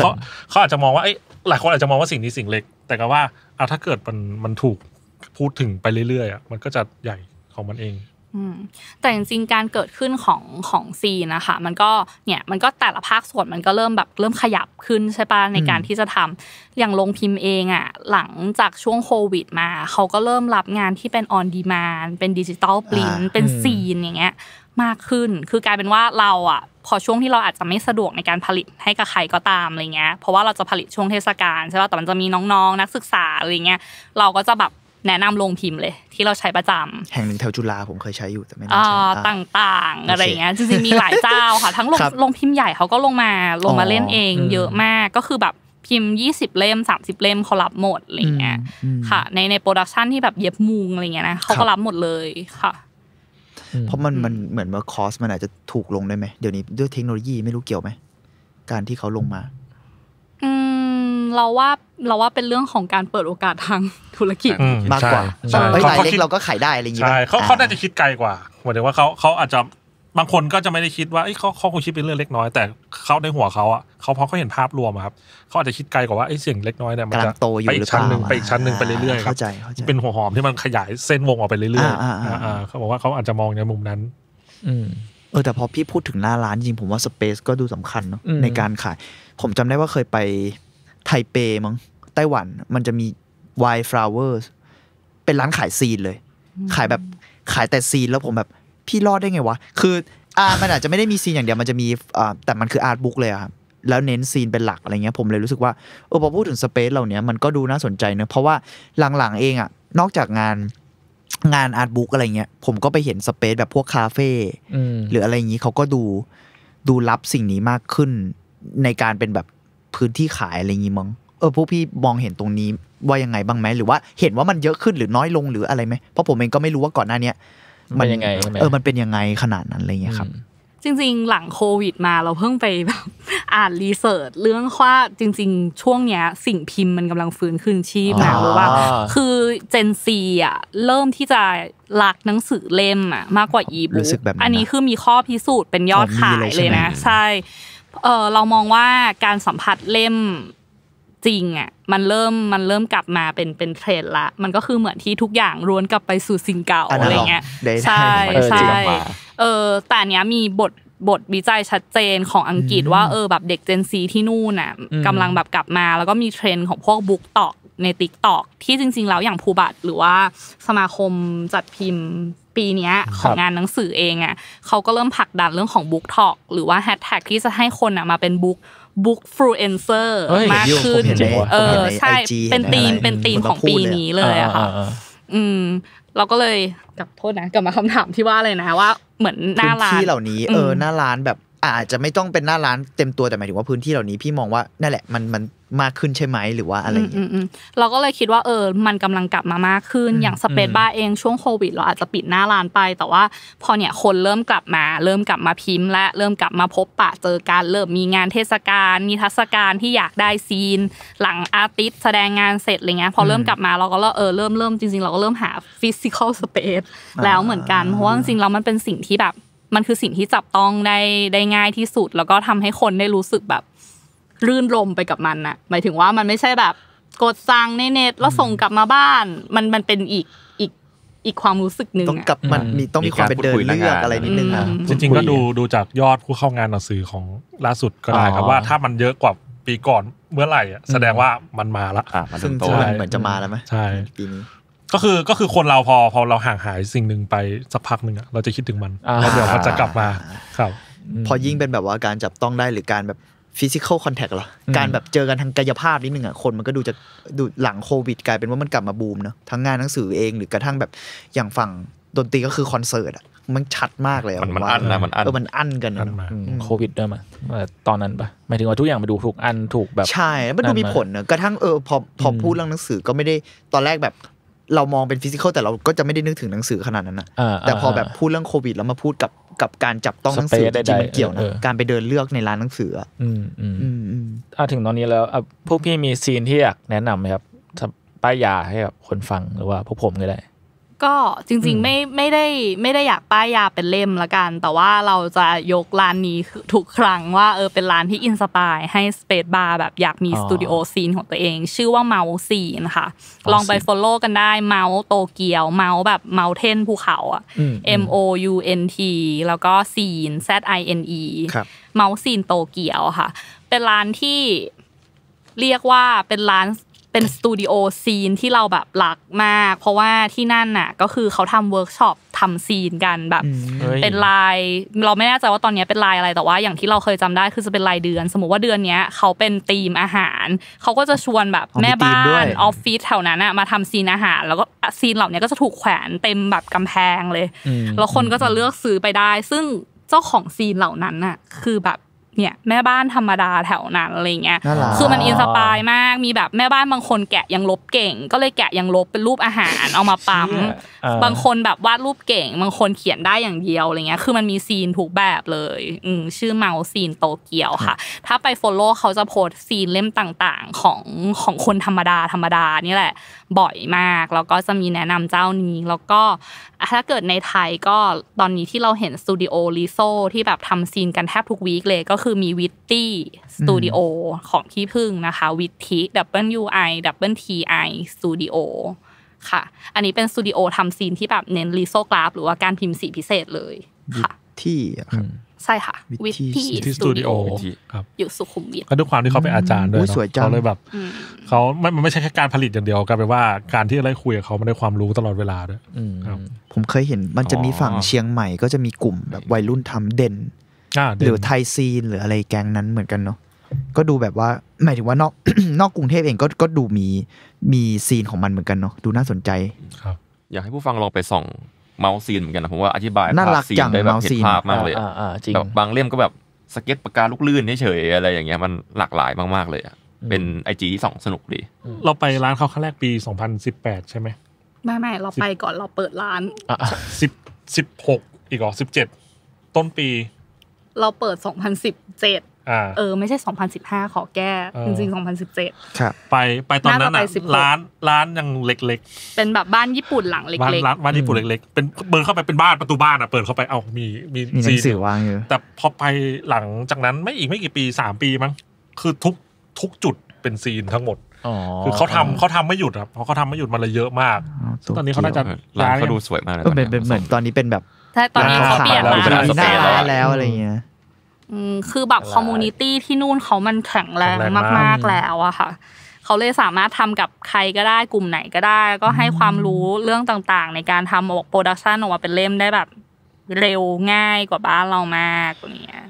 เขาอาจจะมองว่าไอ้หลายคนอาจจะมองว่าสิ่งนี้สิ่งเล็ก แต่ก็ว่าเอาถ้าเกิดมันมันถูกพูดถึงไปเรื่อยๆอ่ะมันก็จะใหญ่ของมันเองแต่จริงๆการเกิดขึ้นของของซีนะคะ มันก็ เนี่ย มันก็แต่ละภาคส่วนมันก็เริ่มแบบเริ่มขยับขึ้นใช่ป่ะในการที่จะทำอย่างลงพิมพ์เองอ่ะ หลังจากช่วงโควิดมา เขาก็เริ่มรับงานที่เป็นออนดีมานเป็นดิจิตอลปริ้นเป็นซีนอย่างเงี้ยมากขึ้น คือกลายเป็นว่าเราอะพอช่วงที่เราอาจจะไม่สะดวกในการผลิตให้กับใครก็ตามอะไรเงี้ย เพราะว่าเราจะผลิตช่วงเทศกาลใช่ป่ะแต่มันจะมีน้องๆนักศึกษาอะไรเงี้ย เราก็จะแบบแนะนำลงพิมพ์เลย ที่เราใช้ประจำแห่งหนึ่งแถวจุฬาผมเคยใช้อยู่แต่ไม่ได้ใช้ต่างๆ อะไรเงี้ยจริงๆมีหลายเจ้าค่ะ ทั้งลงลงพิมพ์ใหญ่เขาก็ลงมาลงมาเล่นเอง เยอะมาก ก็คือแบบพิมพ์20เล่ม30เล่มเขารับหมดอะไรเงี้ยค่ะ ในในโปรดักชันที่แบบเย็บมุงอะไรเงี้ยนะเขาก็รับหมดเลยค่ะเพราะมันมันเหมือนว่าคอสมันอาจจะถูกลงได้ไหมเดี๋ยวนี้ด้วยเทคโนโลยีไม่รู้เกี่ยวไหม การที่เขาลงมาอืมเราว่าเราว่าเป็นเรื่องของการเปิดโอกาสทางธุรกิจมากกว่าใช่รายิดเราก็ขายได้อะไรอย่างเงี้ยใช่เขาเขาน่าจะคิดไกลกว่าหมายถึงว่าเขาเขาอาจจะบางคนก็จะไม่ได้คิดว่าเขาเขาคงคิดเป็นเรื่องเล็กน้อยแต่เขาในหัวเขาอ่ะเขาพอเขาเห็นภาพรวมครับเขาอาจจะคิดไกลกว่าไอ้เสียงเล็กน้อยเนี่ยมันจะโตอยีกชั้นหนึ่งไปชั้นหนึ่งไปเรื่อยๆครับเป็นหัวหอมที่มันขยายเส้นวงออกไปเรื่อยๆเขาบอกว่าเขาอาจจะมองในมุมนั้นอเออแต่พอพี่พูดถึงหน้าร้านจริงผมว่าสเปซก็ดูสำคัญเนาะในการขาย ผมจำได้ว่าเคยไปไทเปมั้งไต้หวัน มันจะมี w i ฟลาวเวอร์เป็นร้านขายซีนเลย ขายแบบขายแต่ซีนแล้วผมแบบพี่รอดได้ไงวะ คือ อ่า มันอาจจะไม่ได้มีซีนอย่างเดียว มันจะมีอ่าแต่มันคืออาร์ตบุ๊กเลยครับ แล้วเน้นซีนเป็นหลักอะไรเงี้ย ผมเลยรู้สึกว่า เออพอพูดถึงสเปซเหล่านี้มันก็ดูน่าสนใจเนอะเพราะว่า หลังๆเองอะนอกจากงานงานอาร์ตบุ๊กอะไรเงี้ย ผมก็ไปเห็นสเปซแบบพวกคาเฟ่หรืออะไรอย่างนี้เขาก็ดูดูรับสิ่งนี้มากขึ้นในการเป็นแบบพื้นที่ขายอะไรอย่างนี้มั้ง เออพวกพี่มองเห็นตรงนี้ว่ายังไงบ้างไหมหรือว่าเห็นว่ามันเยอะขึ้นหรือน้อยลงหรืออะไรไหมเพราะผมเองก็ไม่รู้ว่าก่อนหน้าเนี้ยมันยังไงเออมันเป็นยังไงขนาดนั้นอะไรเงี้ยครับ จริงๆ หลังโควิดมาเราเพิ่งไปแบบอ่านรีเสิร์ชเรื่องว่าจริง ๆ ช่วงเนี้ย สิ่งพิมพ์มันกำลังฟื้นคืนชีพนะหรือว่าคือเจนซีอ่ะเริ่มที่จะรักหนังสือเล่มอ่ะมากกว่าอีบุ๊กอันนี้คือมีข้อพิสูจน์เป็นยอดขายเลยนะ ใช่เออเรามองว่าการสัมผัสเล่มจริงอ่ะมันเริ่มมันเริ่มกลับมาเป็นเป็นเทรนละมันก็คือเหมือนที่ทุกอย่างรวนกลับไปสู่สิ่งเก่าอะไรเงี้ยใช่ใช่เออแต่เนี้ยมีบทบทวิจัยชัดเจนของอังกฤษว่าเออแบบเด็กเจนซีที่นู่นน่ะกำลังแบบกลับมาแล้วก็มีเทรนด์ของพวกบุ๊กตอกในติ๊กตอกที่จริง ๆ แล้วอย่างภูบัตหรือว่าสมาคมจัดพิมพ์ปีนี้ของงานหนังสือเองอ่ะเขาก็เริ่มผลักดันเรื่องของบุ๊กทอกหรือว่าแฮชแท็กที่จะให้คนอ่ะมาเป็นบุ๊กบุ๊กฟลูเอนเซอร์มากขึ้น เออ ใช่ เป็นธีม เป็นธีมของปีนี้เลยอะค่ะ อืม เราก็เลยกลับโทษนะกลับมาคำถาม ที่ว่าเลยนะว่าเหมือนหน้าร้านที่เหล่านี้ เออ หน้าร้านแบบ อาจจะไม่ต้องเป็นหน้าร้านเต็มตัวแต่หมายถึงว่าพื้นที่เหล่านี้พี่มองว่านั่นแหละมันมันมากขึ้นใช่ไหมหรือว่าอะไรอย่างเงี้ยเราก็เลยคิดว่าเออมันกำลังกลับมามากขึ้นอย่างสเปซบ้าเองช่วงโควิด เราอาจจะปิดหน้าร้านไป แต่ว่าพอเนี่ยคนเริ่มกลับมา เริ่มกลับมาพิมพ์ และเริ่มกลับมาพบปะเจอการเริ่มมีงานเทศกาลมีทัศการที่อยากได้ซีน หลังอาร์ติสแสดงงานเสร็จอะไรเงี้ยพอเริ่มกลับมาเราก็เออเริ่มเริ่มจริงๆ เราก็เริ่มหาฟิสิกอลสเปซแล้วเหมือนกันเพราะว่าจริงๆเรามันเป็นสิ่งที่แบบมันคือสิ่งที่จับต้องได้ได้ง่ายที่สุดแล้วก็ทำให้คนได้รู้สึกแบบรื่นรมไปกับมันนะหมายถึงว่ามันไม่ใช่แบบกดสั่งในเน็ตแล้วส่งกลับมาบ้าน มันมันเป็นอีกอีกอีกความรู้สึกหนึ่งต้องกับมันมีต้องมีความเป็นเดินเลือกอะไรนิดนึงรัะจริงๆก็ดูดูจากยอดผู้เข้างานหนังสือของล่าสุดก็ได้ครับว่าถ้ามันเยอะกว่าปีก่อนเมื่อไหร่ แสดงว่ามันมาละซึ่งัเหมือนจะมาแล้วไหมใช่ปีนี้ก็คือก็คือคนเราพอพอเราห่างหายสิ่งหนึ่งไปสักพักหนึ่งเราจะคิดถึงมันแล้วเดี๋ยวมันจะกลับมาครับ พอยิ่งเป็นแบบว่าการจับต้องได้หรือการแบบฟิสิกอลคอนแทคเหรอ การแบบเจอกันทางกายภาพนิดนึงอ่ะคนมันก็ดูจะดูหลังโควิดกลายเป็นว่ามันกลับมาบูมเนาะทั้งงานหนังสือเองหรือกระทั่งแบบอย่างฝั่งดนตรีก็คือคอนเสิร์ตอ่ะมันชัดมากเลย มันอันนะมันอันเออมันอันกันโควิดด้วยมั้ยตอนนั้นปะหมายถึงว่าทุกอย่างมาดูถูกอันถูกแบบใช่มันดูมีผลเนอะกระทั่งเออพอพอพูดเรื่องหนังสือก็ไม่ได้ตอนแรกแบบเรามองเป็นฟิสิกอลแต่เราก็จะไม่ได้นึกถึงหนังสือขนาดนั้นนะแต่พอแบบพูดเรื่องโควิดแล้วมาพูดกับกับการจับต้องหนังสือจริงมันเกี่ยวนะ การไปเดินเลือกในร้านหนังสืออืมอืมอืมอ่าถึงตอนนี้แล้ว พวกพี่มีซีนที่อยากแนะนำไหมครับป้ายยาให้กับคนฟังหรือว่าพวกผมก็ได้ก็จริงๆไม่ไม่ได้ไม่ได้อยากป้ายยาเป็นเล่มละกัน แต่ว่าเราจะยกร้านนี้ทุกครั้งว่าเออเป็นร้านที่อินสปายให้สเปซบาร์แบบอยากมีสตูดิโอซีนของตัวเองชื่อว่าเมาซีนค่ะลองไปฟอลโล่กันได้เมาโตเกียวเมาแบบเมาเทนภูเขาอ่ะ M O U N T แล้วก็ซีน Z I N E เมาซีนโตเกียวค่ะ เป็นร้านที่เรียกว่าเป็นร้านเป็นสตูดิโอซีนที่เราแบบรักมาก เพราะว่าที่นั่นน่ะก็คือเขาทำเวิร์กช็อปทำซีนกันแบบเป็นลายเราไม่แน่ใจว่าตอนนี้เป็นลายอะไร แต่ว่าอย่างที่เราเคยจำได้คือจะเป็นลายเดือน สมมุติว่าเดือนนี้เขาเป็นธีมอาหาร เขาก็จะชวนแบบแม่บ้านออฟฟิศแถวนั้นมาทำซีนอาหาร แล้วก็ซีนเหล่านี้ก็จะถูกแขวนเต็มแบบกำแพงเลย แล้วคนก็จะเลือกซื้อไปได้ ซึ่งเจ้าของซีนเหล่านั้นน่ะคือแบบเนี่ยแม่บ้านธรรมดาแถวนั้นอะไรเงี้ยคือมันอินสปายมากมีแบบแม่บ้านบางคนแกะยังลบเก่ง ก็เลยแกะยังลบเป็นรูปอาหารเอามาปั๊มบางคนแบบวาดรูปเก่ง บางคนเขียนได้อย่างเดียวอะไรเงี้ยคือมันมีซีนทุกแบบเลยอืชื่อเมาซีนโตเกียวค่ะ ถ้าไปฟอลโล่เขาจะโพสซีนเล่มต่าง ๆ ของของคนธรรมดาธรรมดานี่แหละบ่อยมาก แล้วก็จะมีแนะนำเจ้านี้ แล้วก็ ถ้าเกิดในไทยก็ตอนนี้ที่เราเห็นสตูดิโอลิโซที่แบบทำซีนกันแทบทุกวีคเลยก็คือมีวิตตี้สตูดิโอของพี่พึ่งนะคะวิตตีดับเบิลยูไอดับเบิลทีไอสตูดิโอค่ะ อันนี้เป็นสตูดิโอทำซีนที่แบบเน้นลิโซกราฟหรือว่าการพิมพ์สีพิเศษเลยค่ะที่ครับใช่ค่ะวิธีสตูดิโอครับอยู่สุขุมวิทก็ด้วยความที่เขาเป็นอาจารย์ด้วยเขาเลยแบบ เขาไม่ไม่ใช่แค่การผลิตอย่างเดียวกลายเป็นว่าการที่อะไรคุยกับเขา มันได้ความรู้ตลอดเวลาด้วยผมเคยเห็นมันจะมีฝั่งเชียงใหม่ ก็จะมีกลุ่มแบบวัยรุ่นทำเด่นหรือไทยซีนหรืออะไรแกงนั้นเหมือนกันเนาะก็ดูแบบว่าหมายถึงว่านอกนอกกรุงเทพเองก็ก็ดูมีมีซีนของมันเหมือนกันเนาะดูน่าสนใจครับอยากให้ผู้ฟังลองไปส่องเมาส์ซีนเหมือนกันนะ ผมว่าอธิบายภาพซีนได้แบบเห็นภาพมากเลยแบบบางเล่มก็แบบ สเก็ตปากกาลูกลื่นเฉยๆอะไรอย่างเงี้ยมันหลากหลายมากๆเลยอ่ะเป็นไอจีที่สองสนุกดี เราไปร้านเขาครั้งแรกปี 2018 ใช่ไหมไม่ไม่เราไปก่อนเราเปิดร้านสิบสิบหกอีกหรอสิบเจ็ดต้นปี เราเปิดสองพันสิบเจ็ดเออไม่ใช่ 2015 ขอแก้จริงๆ 2017ครับไปไปตอนนั้นร้านร้านยังเล็กๆ เป็นแบบบ้านญี่ปุ่นหลังเล็กๆร้านบ้านญี่ปุ่นเล็กๆเป็นเปิดเข้าไปเป็นบ้านประตูบ้านอ่ะเปิดเข้าไป เอ้ามีมีซีนวางอยู่แต่พอไปหลังจากนั้นไม่อีกไม่กี่ปีสามปีมั้งคือทุกทุกจุดเป็นซีนทั้งหมดคือเขาทำเขาทำไม่หยุดครับเพราะเขาทำไม่หยุดมันเลยเยอะมากตอนนี้เขาน่าจะร้านเขาดูสวยมากเลย็เป็นเหมือนตอนนี้เป็นแบบใช่ตอนนี้เขาเปลี่ยนร้านแล้วอะไรเงี้ยคือแบบคอมมูนิตี้ที่นู่นเขามันแข็งแรงมากๆแล้วอะค่ะเขาเลยสามารถทำกับใครก็ได้กลุ่มไหนก็ได้ ก็ให้ความรู้เรื่องต่างๆ ในการทำออกโปรดักชันออกมาเป็นเล่มได้แบบเร็วง่ายกว่าบ้านเรามากเนี้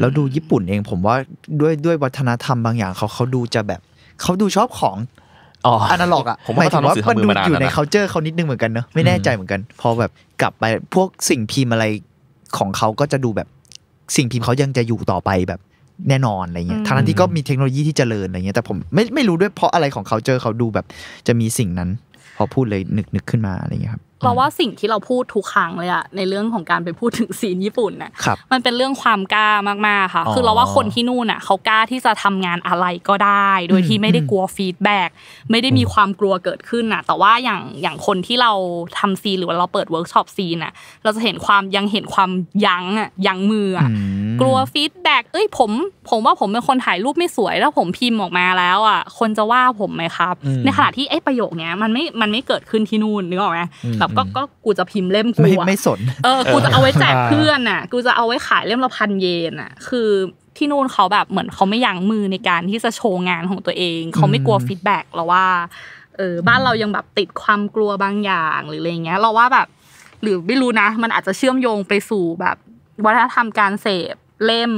แล้วดูญี่ปุ่นเอง ผมว่าด้วยด้วยวัฒนธรรมบางอย่างเขาเขาดูจะแบบเขาดูชอบของอันนาล็อกอ่ะผมว่าถึงว่ามันดูอยู่ในเคาเจอร์เขานิดนึงเหมือนกันเนอะไม่แน่ใจเหมือนกันพอแบบกลับไปพวกสิ่งพิมพ์อะไรของเขาก็จะดูแบบสิ่งพิมพ์เขายังจะอยู่ต่อไปแบบแน่นอนอะไรเงี้ยทางนั้นที่ก็มีเทคโนโลยีที่เจริญอะไรเงี้ยแต่ผมไม่ไม่รู้ด้วยเพราะอะไรของเขาเจอเขาดูแบบ จะมีสิ่งนั้น พอพูดเลยนึกนึกขึ้นมาอะไรเงี้ยครับเพราะว่าสิ่งที่เราพูดทุกครั้งเลยอะในเรื่องของการไปพูดถึงซีนญี่ปุ่นเนี่ยมันเป็นเรื่องความกล้ามากๆค่ะ คือเราว่าคนที่นู่นอะเขากล้าที่จะทำงานอะไรก็ได้ โดยที่ไม่ได้กลัวฟีดแบ็กไม่ได้มีความกลัวเกิดขึ้นอะแต่ว่าอย่างอย่างคนที่เราทำซีนหรือว่าเราเปิดเวิร์กช็อปซีนอะเราจะเห็นความยังเห็นความยั้งอะยั้งมืออะกลัวฟีดแบ็กเอ้ยผมผมว่าผมเป็นคนถ่ายรูปไม่สวย แล้วผมพิมพ์ออกมาแล้วอะคนจะว่าผมไหมครับในขณะที่ไอ้ประโยคเนี้ยมันไม่มันไม่เกิดขึ้นที่นู่นนึกออกไหมแแบบก็ก็กูจะพิมพ์เล่มกูม่ไม่สน เออ กูจะเอาไว้แจกเพื่อนอ่ะ กูจะเอาไว้ขายเล่มละพันเยนอ่ะ คือที่นู่นเขาแบบเหมือนเขาไม่ยั้งมือในการที่จะโชว์งานของตัวเอง เขาไม่กลัวฟีดแบ็กเราว่า เออ บ้านเรายังแบบติดความกลัวบางอย่างหรืออะไรเงี้ยเราว่าแบบ หรือไม่รู้นะ มันอาจจะเชื่อมโยงไปสู่แบบ วัฒนธรรมการเสพเล่ม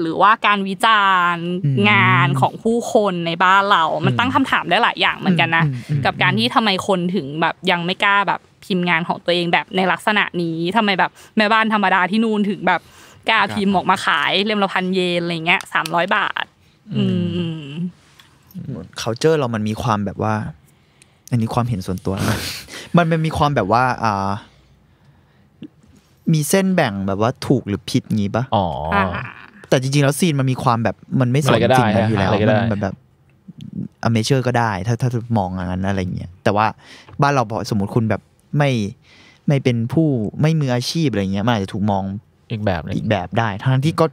หรือว่าการวิจารณ์งานของผู้คนในบ้านเรา มันตั้งคำถามได้หลายอย่างเหมือนกันนะ กับการที่ทำไมคนถึงแบบยังไม่กล้าแบบพิมพ์งานของตัวเองแบบในลักษณะนี้ ทำไมแบบแม่บ้านธรรมดาที่นู่นถึงแบบกล้าพิมพ์ออกมาขายเล่มละพันเยนอะไรเงี้ยสามร้อยบาทอืมเคาเจอร์เรามันมีความแบบว่า อันนี้ความเห็นส่วนตัวมันมันมีความแบบว่า อ่า มีเส้นแบ่งแบบว่าถูกหรือผิดงี้ปะอ๋อแต่จริงๆ แล้วซีนมันมีความแบบมันไม่สนจริงะอยู่แล้วมันแบบอเมเชอร์ก็ได้ ถ้าถ้ามองอย่างนั้นอะไรเงี้ยแต่ว่าบ้านเราพอสมมติคุณแบบไม่ไม่เป็นผู้ไม่มืออาชีพอะไรเงี้ยมันอาจจะถูกมองอีกแบบอีกแบบได้ทั้งที่ก็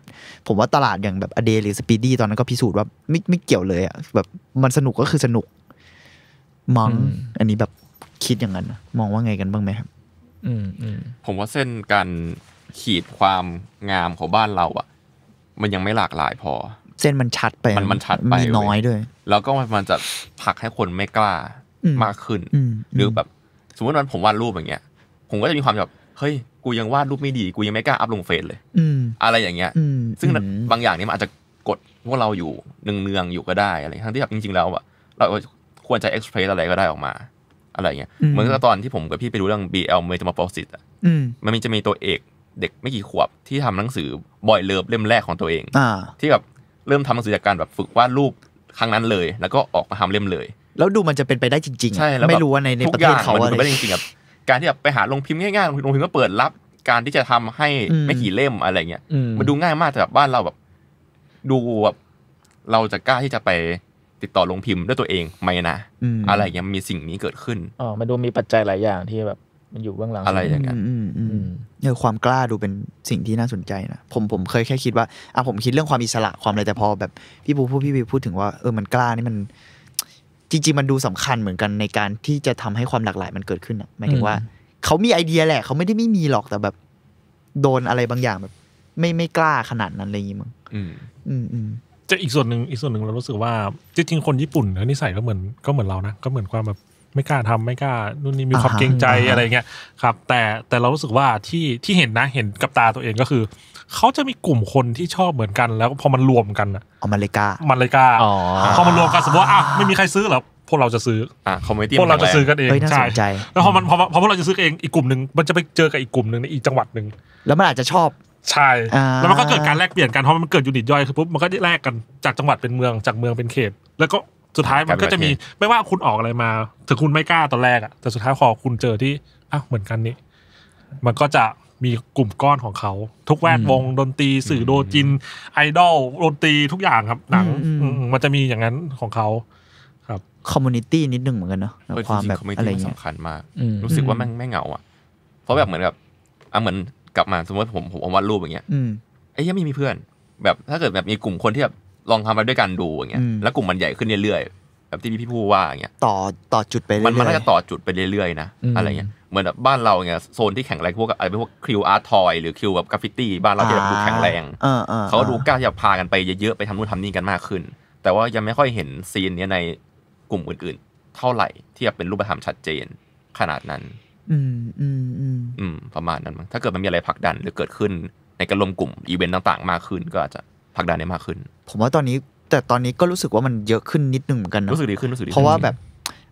ผมว่าตลาดอย่างแบบอเดหรือสปีดี้ตอนนั้นก็พิสูจน์ว่าไม่ไม่เกี่ยวเลยอะแบบ มันสนุกก็คือสนุกมองอันนี้แบบคิดอย่างนั้นมองว่าไงกันบ้างไหมครับ อืมผมว่าเส้นการขีดความงามของบ้านเราอ่ะมันยังไม่หลากหลายพอ เส้นมันชัดไปมันมันชัดไปมีน้อยด้วยแล้วก็มันจะผลักให้คนไม่กล้ามากขึ้นหรือแบบสมมติวันผมวาดรูปอย่างเงี้ย ผมก็จะมีความแบบเฮ้ยกูยังวาดรูปไม่ดี กูยังไม่กล้าอัพลงเฟซเลยอะไรอย่างเงี้ยซึ่งบางอย่างนี่มันอาจจะกดพวกเราอยู่เนืองๆอยู่ก็ได้อะไรทั้งที่แบบจริง ๆแล้วอะเราควรจะเอ็กซ์เพรสอะไรก็ได้ออกมา อะไรเงี้ยเหมือนกับตอนที่ผมกับพี่ไปดูเรื่อง BL เม t a จ o r p โ o สิตอ่ะมันจะมีตัวเอกเด็กไม่กี่ขวบที่ทำหนังสือบอยเลิฟเล่มแรกของตัวเองอที่แบบเริ่มทำหนังสือจากการแบบฝึกวาดรูปครั้งนั้นเลย แล้วก็ออกมาทำเล่มเลย แล้วดูมันจะเป็นไปได้จริงๆใช่แล้วไม่รู้ว่าในในประเทศเขาอะไรจริงๆแบบการที่แบบไปหาลงพิมพ์ง่ายๆลงพิมพ์ก็เปิดรับการที่จะทำให้ไม่กี่เล่มอะไรเงี้ยมันดูง่ายมากแต่แบบบ้านเราแบบ ดูแบบเราจะกล้าที่จะไปติดต่อลงพิมพ์ด้วยตัวเองไหมนะอะไรเงี้ยมีสิ่งนี้เกิดขึ้นอ๋อมันดูมีปัจจัยหลายอย่างที่แบบมันอยู่เบื้องหลังอะไรอย่างเงี้ยเนี่ยความกล้าดูเป็นสิ่งที่น่าสนใจนะผมผมเคยแค่คิดว่าอ่ะผมคิดเรื่องความอิสระความอะไรแต่พอแบบ พี่ปูพูดพี่วีพูดถึงว่าเออมันกล้านี่มัน จริงๆ มันดูสำคัญเหมือนกันในการที่จะทำให้ความหลากหลายมันเกิดขึ้นนะหมายถึงว่าเขามีไอเดียแหละเขาไม่ได้ไม่มีหรอกแต่แบบ โดนอะไรบางอย่างแบบ ไม่ไม่กล้าขนาดนั้นอะไรอย่างงี้มั้งอืมอืมจะอีกส่วนหนึ่งอีกส่วนหนึ่งเรารู้สึกว่าจริงๆคนญี่ปุ่นนิสัยก็เหมือนก็เหมือนเรานะก็เหมือนความแบบไม่กล้าทำไม่กล้า นู่นนี่มีความเกรงใจอะไรเงี้ย ครับ แต่แต่เรารู้สึกว่าที่ที่เห็นนะเห็นกับตาตัวเองก็คือเขาจะมีกลุ่มคนที่ชอบเหมือนกัน แล้วพอมันรวมกันอ่ะมันเลยกล้ามันเลยกล้าพอมันรวมกันสมมติว่าอ่ะไม่มีใครซื้อหรอพวกเราจะซื้ออ่าคอมมิตี้พวกเราจะซื้อกันเอง ใช่ แล้วพอมันพอพอพวกเราจะซื้อเองอีกกลุ่มหนึ่งมันจะไปเจอกับอีกกลุ่มหนึ่งในอีกจังหวัดหนึ่ง แล้วมันอาจจะชอบ ใช่ แล้วมันก็เกิดการแลกเปลี่ยนกันเพราะมันเกิดยูนิตย่อยคือปุ๊บมันก็ได้แลกกันจากจังหวัดเป็นเมืองจากเมืองเป็นเขตแล้วก็สุดท้ายมันก็จะมีไม่ว่าคุณออกอะไรมา ถึงคุณไม่กล้าตอนแรกอะแต่สุดท้ายพอคุณเจอที่ อ้าเหมือนกันนี่มันก็จะมีกลุ่มก้อนของเขาทุกแวดวงดนตรีสื่อโดจิน ไอดอลดนตรีทุกอย่างครับหนัง มันจะมีอย่างนั้นของเขาครับคอมมูนิตี้นิดนึงเหมือนกันเนาะความแบบอะไรเงี้ยสำคัญมาก รู้สึกว่าแม่งไม่เหงา อ่ะ เพราะแบบเหมือนแบบอ่ะเหมือนกลับมาสมมติผมผมวาดรูปอย่างเงี้ยไอ้ยังไม่มีเพื่อน แบบถ้าเกิดแบบมีกลุ่มคนที่แบบลองทำไปด้วยกันดูอย่างเงี้ย แล้วกลุ่มมันใหญ่ขึ้นเรื่อยๆ แบบที่พี่พี่พูดว่าอย่างเงี้ย ต่อต่อจุดไปมันมันน่าจะต่อจุดไปเรื่อยๆนะอะไรเงี้ย เหมือนแบบบ้านเราเงี้ยโซนที่แข็งแรงพวกอะไรพวกคิวอาร์ทอยหรือคิวแบบกราฟฟิตี้ บ้านเราที่แบบดูแข็งแรง เขาดูกล้าจะพากันไปเยอะๆไปทำนู่นทำนี่กันมากขึ้น แต่ว่ายังไม่ค่อยเห็นซีนเนี้ยในกลุ่มอื่นๆ เท่าไหร่ที่จะเป็นรูปธรรมชัดเจนขนาดนั้น อืมอืมอืม ประมาณนั้น ถ้าเกิดมันมีอะไรผลักดันหรือเกิดขึ้นในกระลมกลุ่มอีเวนต์ต่าง ๆ มากขึ้นก็อาจจะผลักดันได้มากขึ้น ผมว่าตอนนี้แต่ตอนนี้ก็รู้สึกว่ามันเยอะขึ้นนิดนึงเหมือนกันนะรู้สึกดีขึ้นรู้สึกดีเพราะว่าแบบ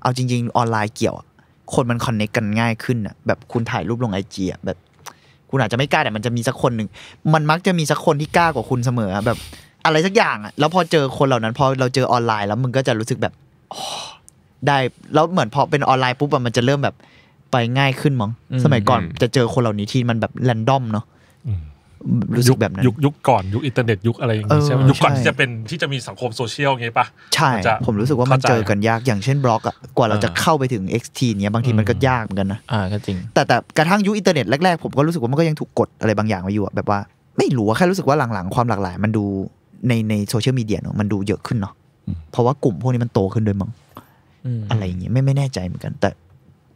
เอาจริง ๆออนไลน์เกี่ยว คนมันคอนเนคกันง่ายขึ้นอ่ะแบบคุณถ่ายรูปลงไอจีอ่ะแบบ คุณอาจจะไม่กล้าแต่มันจะมีสักคนหนึ่งมันมักจะมีสักคนที่กล้ากว่าคุณเสมอแบบอะไรสักอย่างอ่ะแล้วพอเจอคนเหล่านั้นพอเราเจอออนไลน์แล้วมึงก็จะรู้สึกแบบได้แล้วเหมือนพอเป็นออนไลน์ปุ๊บมันจะเริ่มแบบไปง่ายขึ้นมั้งสมัยก่อน จะเจอคนเหล่านี้ที่มันแบบแรนดอมเนาะรู้สึกแบบนั้นยุคยุคก่อนยุคอินเทอร์เน็ตยุคอะไรอย่างเงี้ยใช่ไหมยุคก่อนที่จะเป็นที่จะมีสังคมโซเชียลไงปะใช่ผมรู้สึกว่ามันเจอกันยากอย่างเช่นบล็อกอ่ะกว่าเราจะเข้าไปถึง XT เนี้ย บางทีมันก็ยากเหมือนกันนะอ่าก็จริง แต่แต่กระทั่งยุคอินเทอร์เน็ตแรกๆผมก็รู้สึกว่ามันก็ยังถูกกดอะไรบางอย่างไว้อยู่แบบว่าไม่รู้วแค่รู้สึกว่าหลังๆความหลากหลายมันดูในในโซเชียลมีเดียเนาะมันดู เยอะขึ้นเนาะเพราะว่ากลุ่มพวกนี้มันโตขึ้นด้วยมั้งอะไรอย่างเงี้ยไม่ไม่แน่ใจเหมือนกัน แต่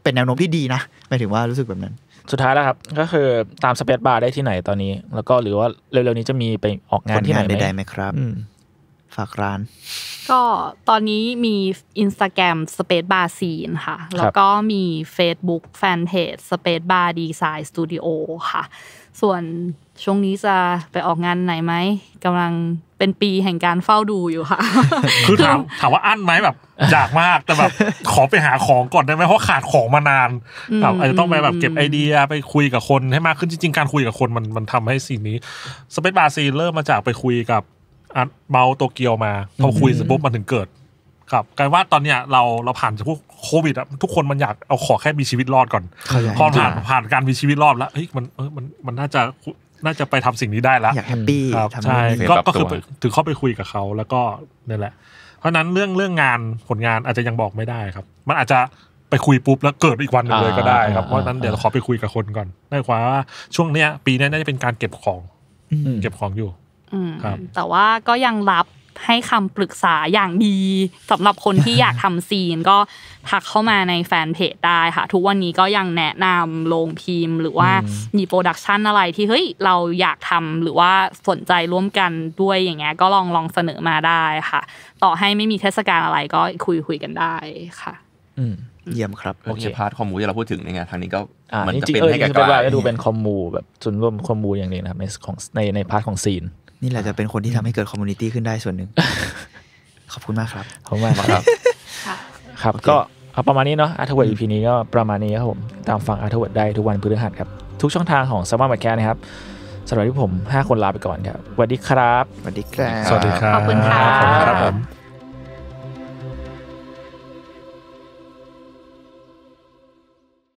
เป็นแนวโน้มที่ดีนะหมายถึงว่ารู้สึกแบบนั้นสุดท้ายแล้วครับ ก็คือตามสเปซบาร์ได้ที่ไหนตอนนี้ แล้วก็หรือว่าเร็วๆนี้จะมีไปออกงานที่ไหนไได้ไหมครับฝากร้าน ก็ตอนนี้มี Instagram Space Bar Scene ค่ะ แล้วก็มี Facebook Fanpage Space Bar Design Studio ค่ะ ส่วนช่วงนี้จะไปออกงานไหนไหมกำลังเป็นปีแห่งการเฝ้าดูอยู่ค่ะ คือถามถามว่าอั้นไหมแบบอยากมากแต่แบบขอไปหาของก่อนได้ไหมเพราะขาดของมานานแบบอาจจะต้องไปแบบเก็บไอเดียไปคุยกับคนให้มากขึ้นจริงๆ การคุยกับคนมันมันทำให้สิ่งนี้สเปซบาซีเริ่มมาจากไปคุยกับอัดเมาโตเกียวมาพอคุยเสร็จปุ๊บมันถึงเกิด ครับกลายว่าตอนเนี้ยเราเราผ่านจากพวกโควิดอะทุกคนมันอยากเอาขอแค่มีชีวิตรอดก่อนพอผ่านผ่านการมีชีวิตรอดแล้วเฮ้ยมันเออมันมันน่าจะน่าจะไปทำสิ่งนี้ได้แล้วอยากแฮปปี้ใช่ ก็คือถือเข้าไปคุยกับเขาแล้วก็เนี่ยแหละ เพราะนั้นเรื่องเรื่องงานผลงานอาจจะยังบอกไม่ได้ครับ มันอาจจะไปคุยปุ๊บแล้วเกิดอีกวันนึงเลยก็ได้ครับ เพราะนั้นเดี๋ยวขอไปคุยกับคนก่อนได้ความว่า ช่วงเนี้ยปีนี้น่าจะเป็นการเก็บของเก็บของอยู่ครับ แต่ว่าก็ยังรับให้คำปรึกษาอย่างดีสำหรับคนที่อยากทำซีน ก็ทักเข้ามาในแฟนเพจได้ค่ะ ทุกวันนี้ก็ยังแนะนำลงพิมพ์หรือว่ามีโปรดักชันอะไรที่เฮ้ยเราอยากทำหรือว่าสนใจร่วมกันด้วยอย่างเงี้ยก็ลองลองเสนอมาได้ค่ะ ต่อให้ไม่มีเทศกาลอะไรก็คุยคุยกันได้ค่ะเยี่ยมครับโอเคพาร์ทคอมมูที่เราพูดถึงในงานทางนี้ก็มันจะเป็นให้กันก็ดูเป็นคอมมูแบบส่วนร่วมคอมมูอย่าง นี้นะครับในของในในพาร์ทของซีนนี่แหละจะเป็นคนที่ทำให้เกิดคอมมูนิตี้ขึ้นได้ส่วนหนึ่ง ขอบคุณมากครับขอบคุณมากครับ ครับ ก็ประมาณนี้เนาะอาร์ทเวิร์ดอีพีนี้ก็ประมาณนี้ครับผม ตามฟังอาร์ทเวิร์ดได้ทุกวันพฤหัสครับ ทุกช่องทางของสมาร์ทแคร์นะครับสำหรับที่ผม 5 คนลาไปก่อนครับสวัสดีครับสวัสดีครับสวัสดีครับขอบคุณครับ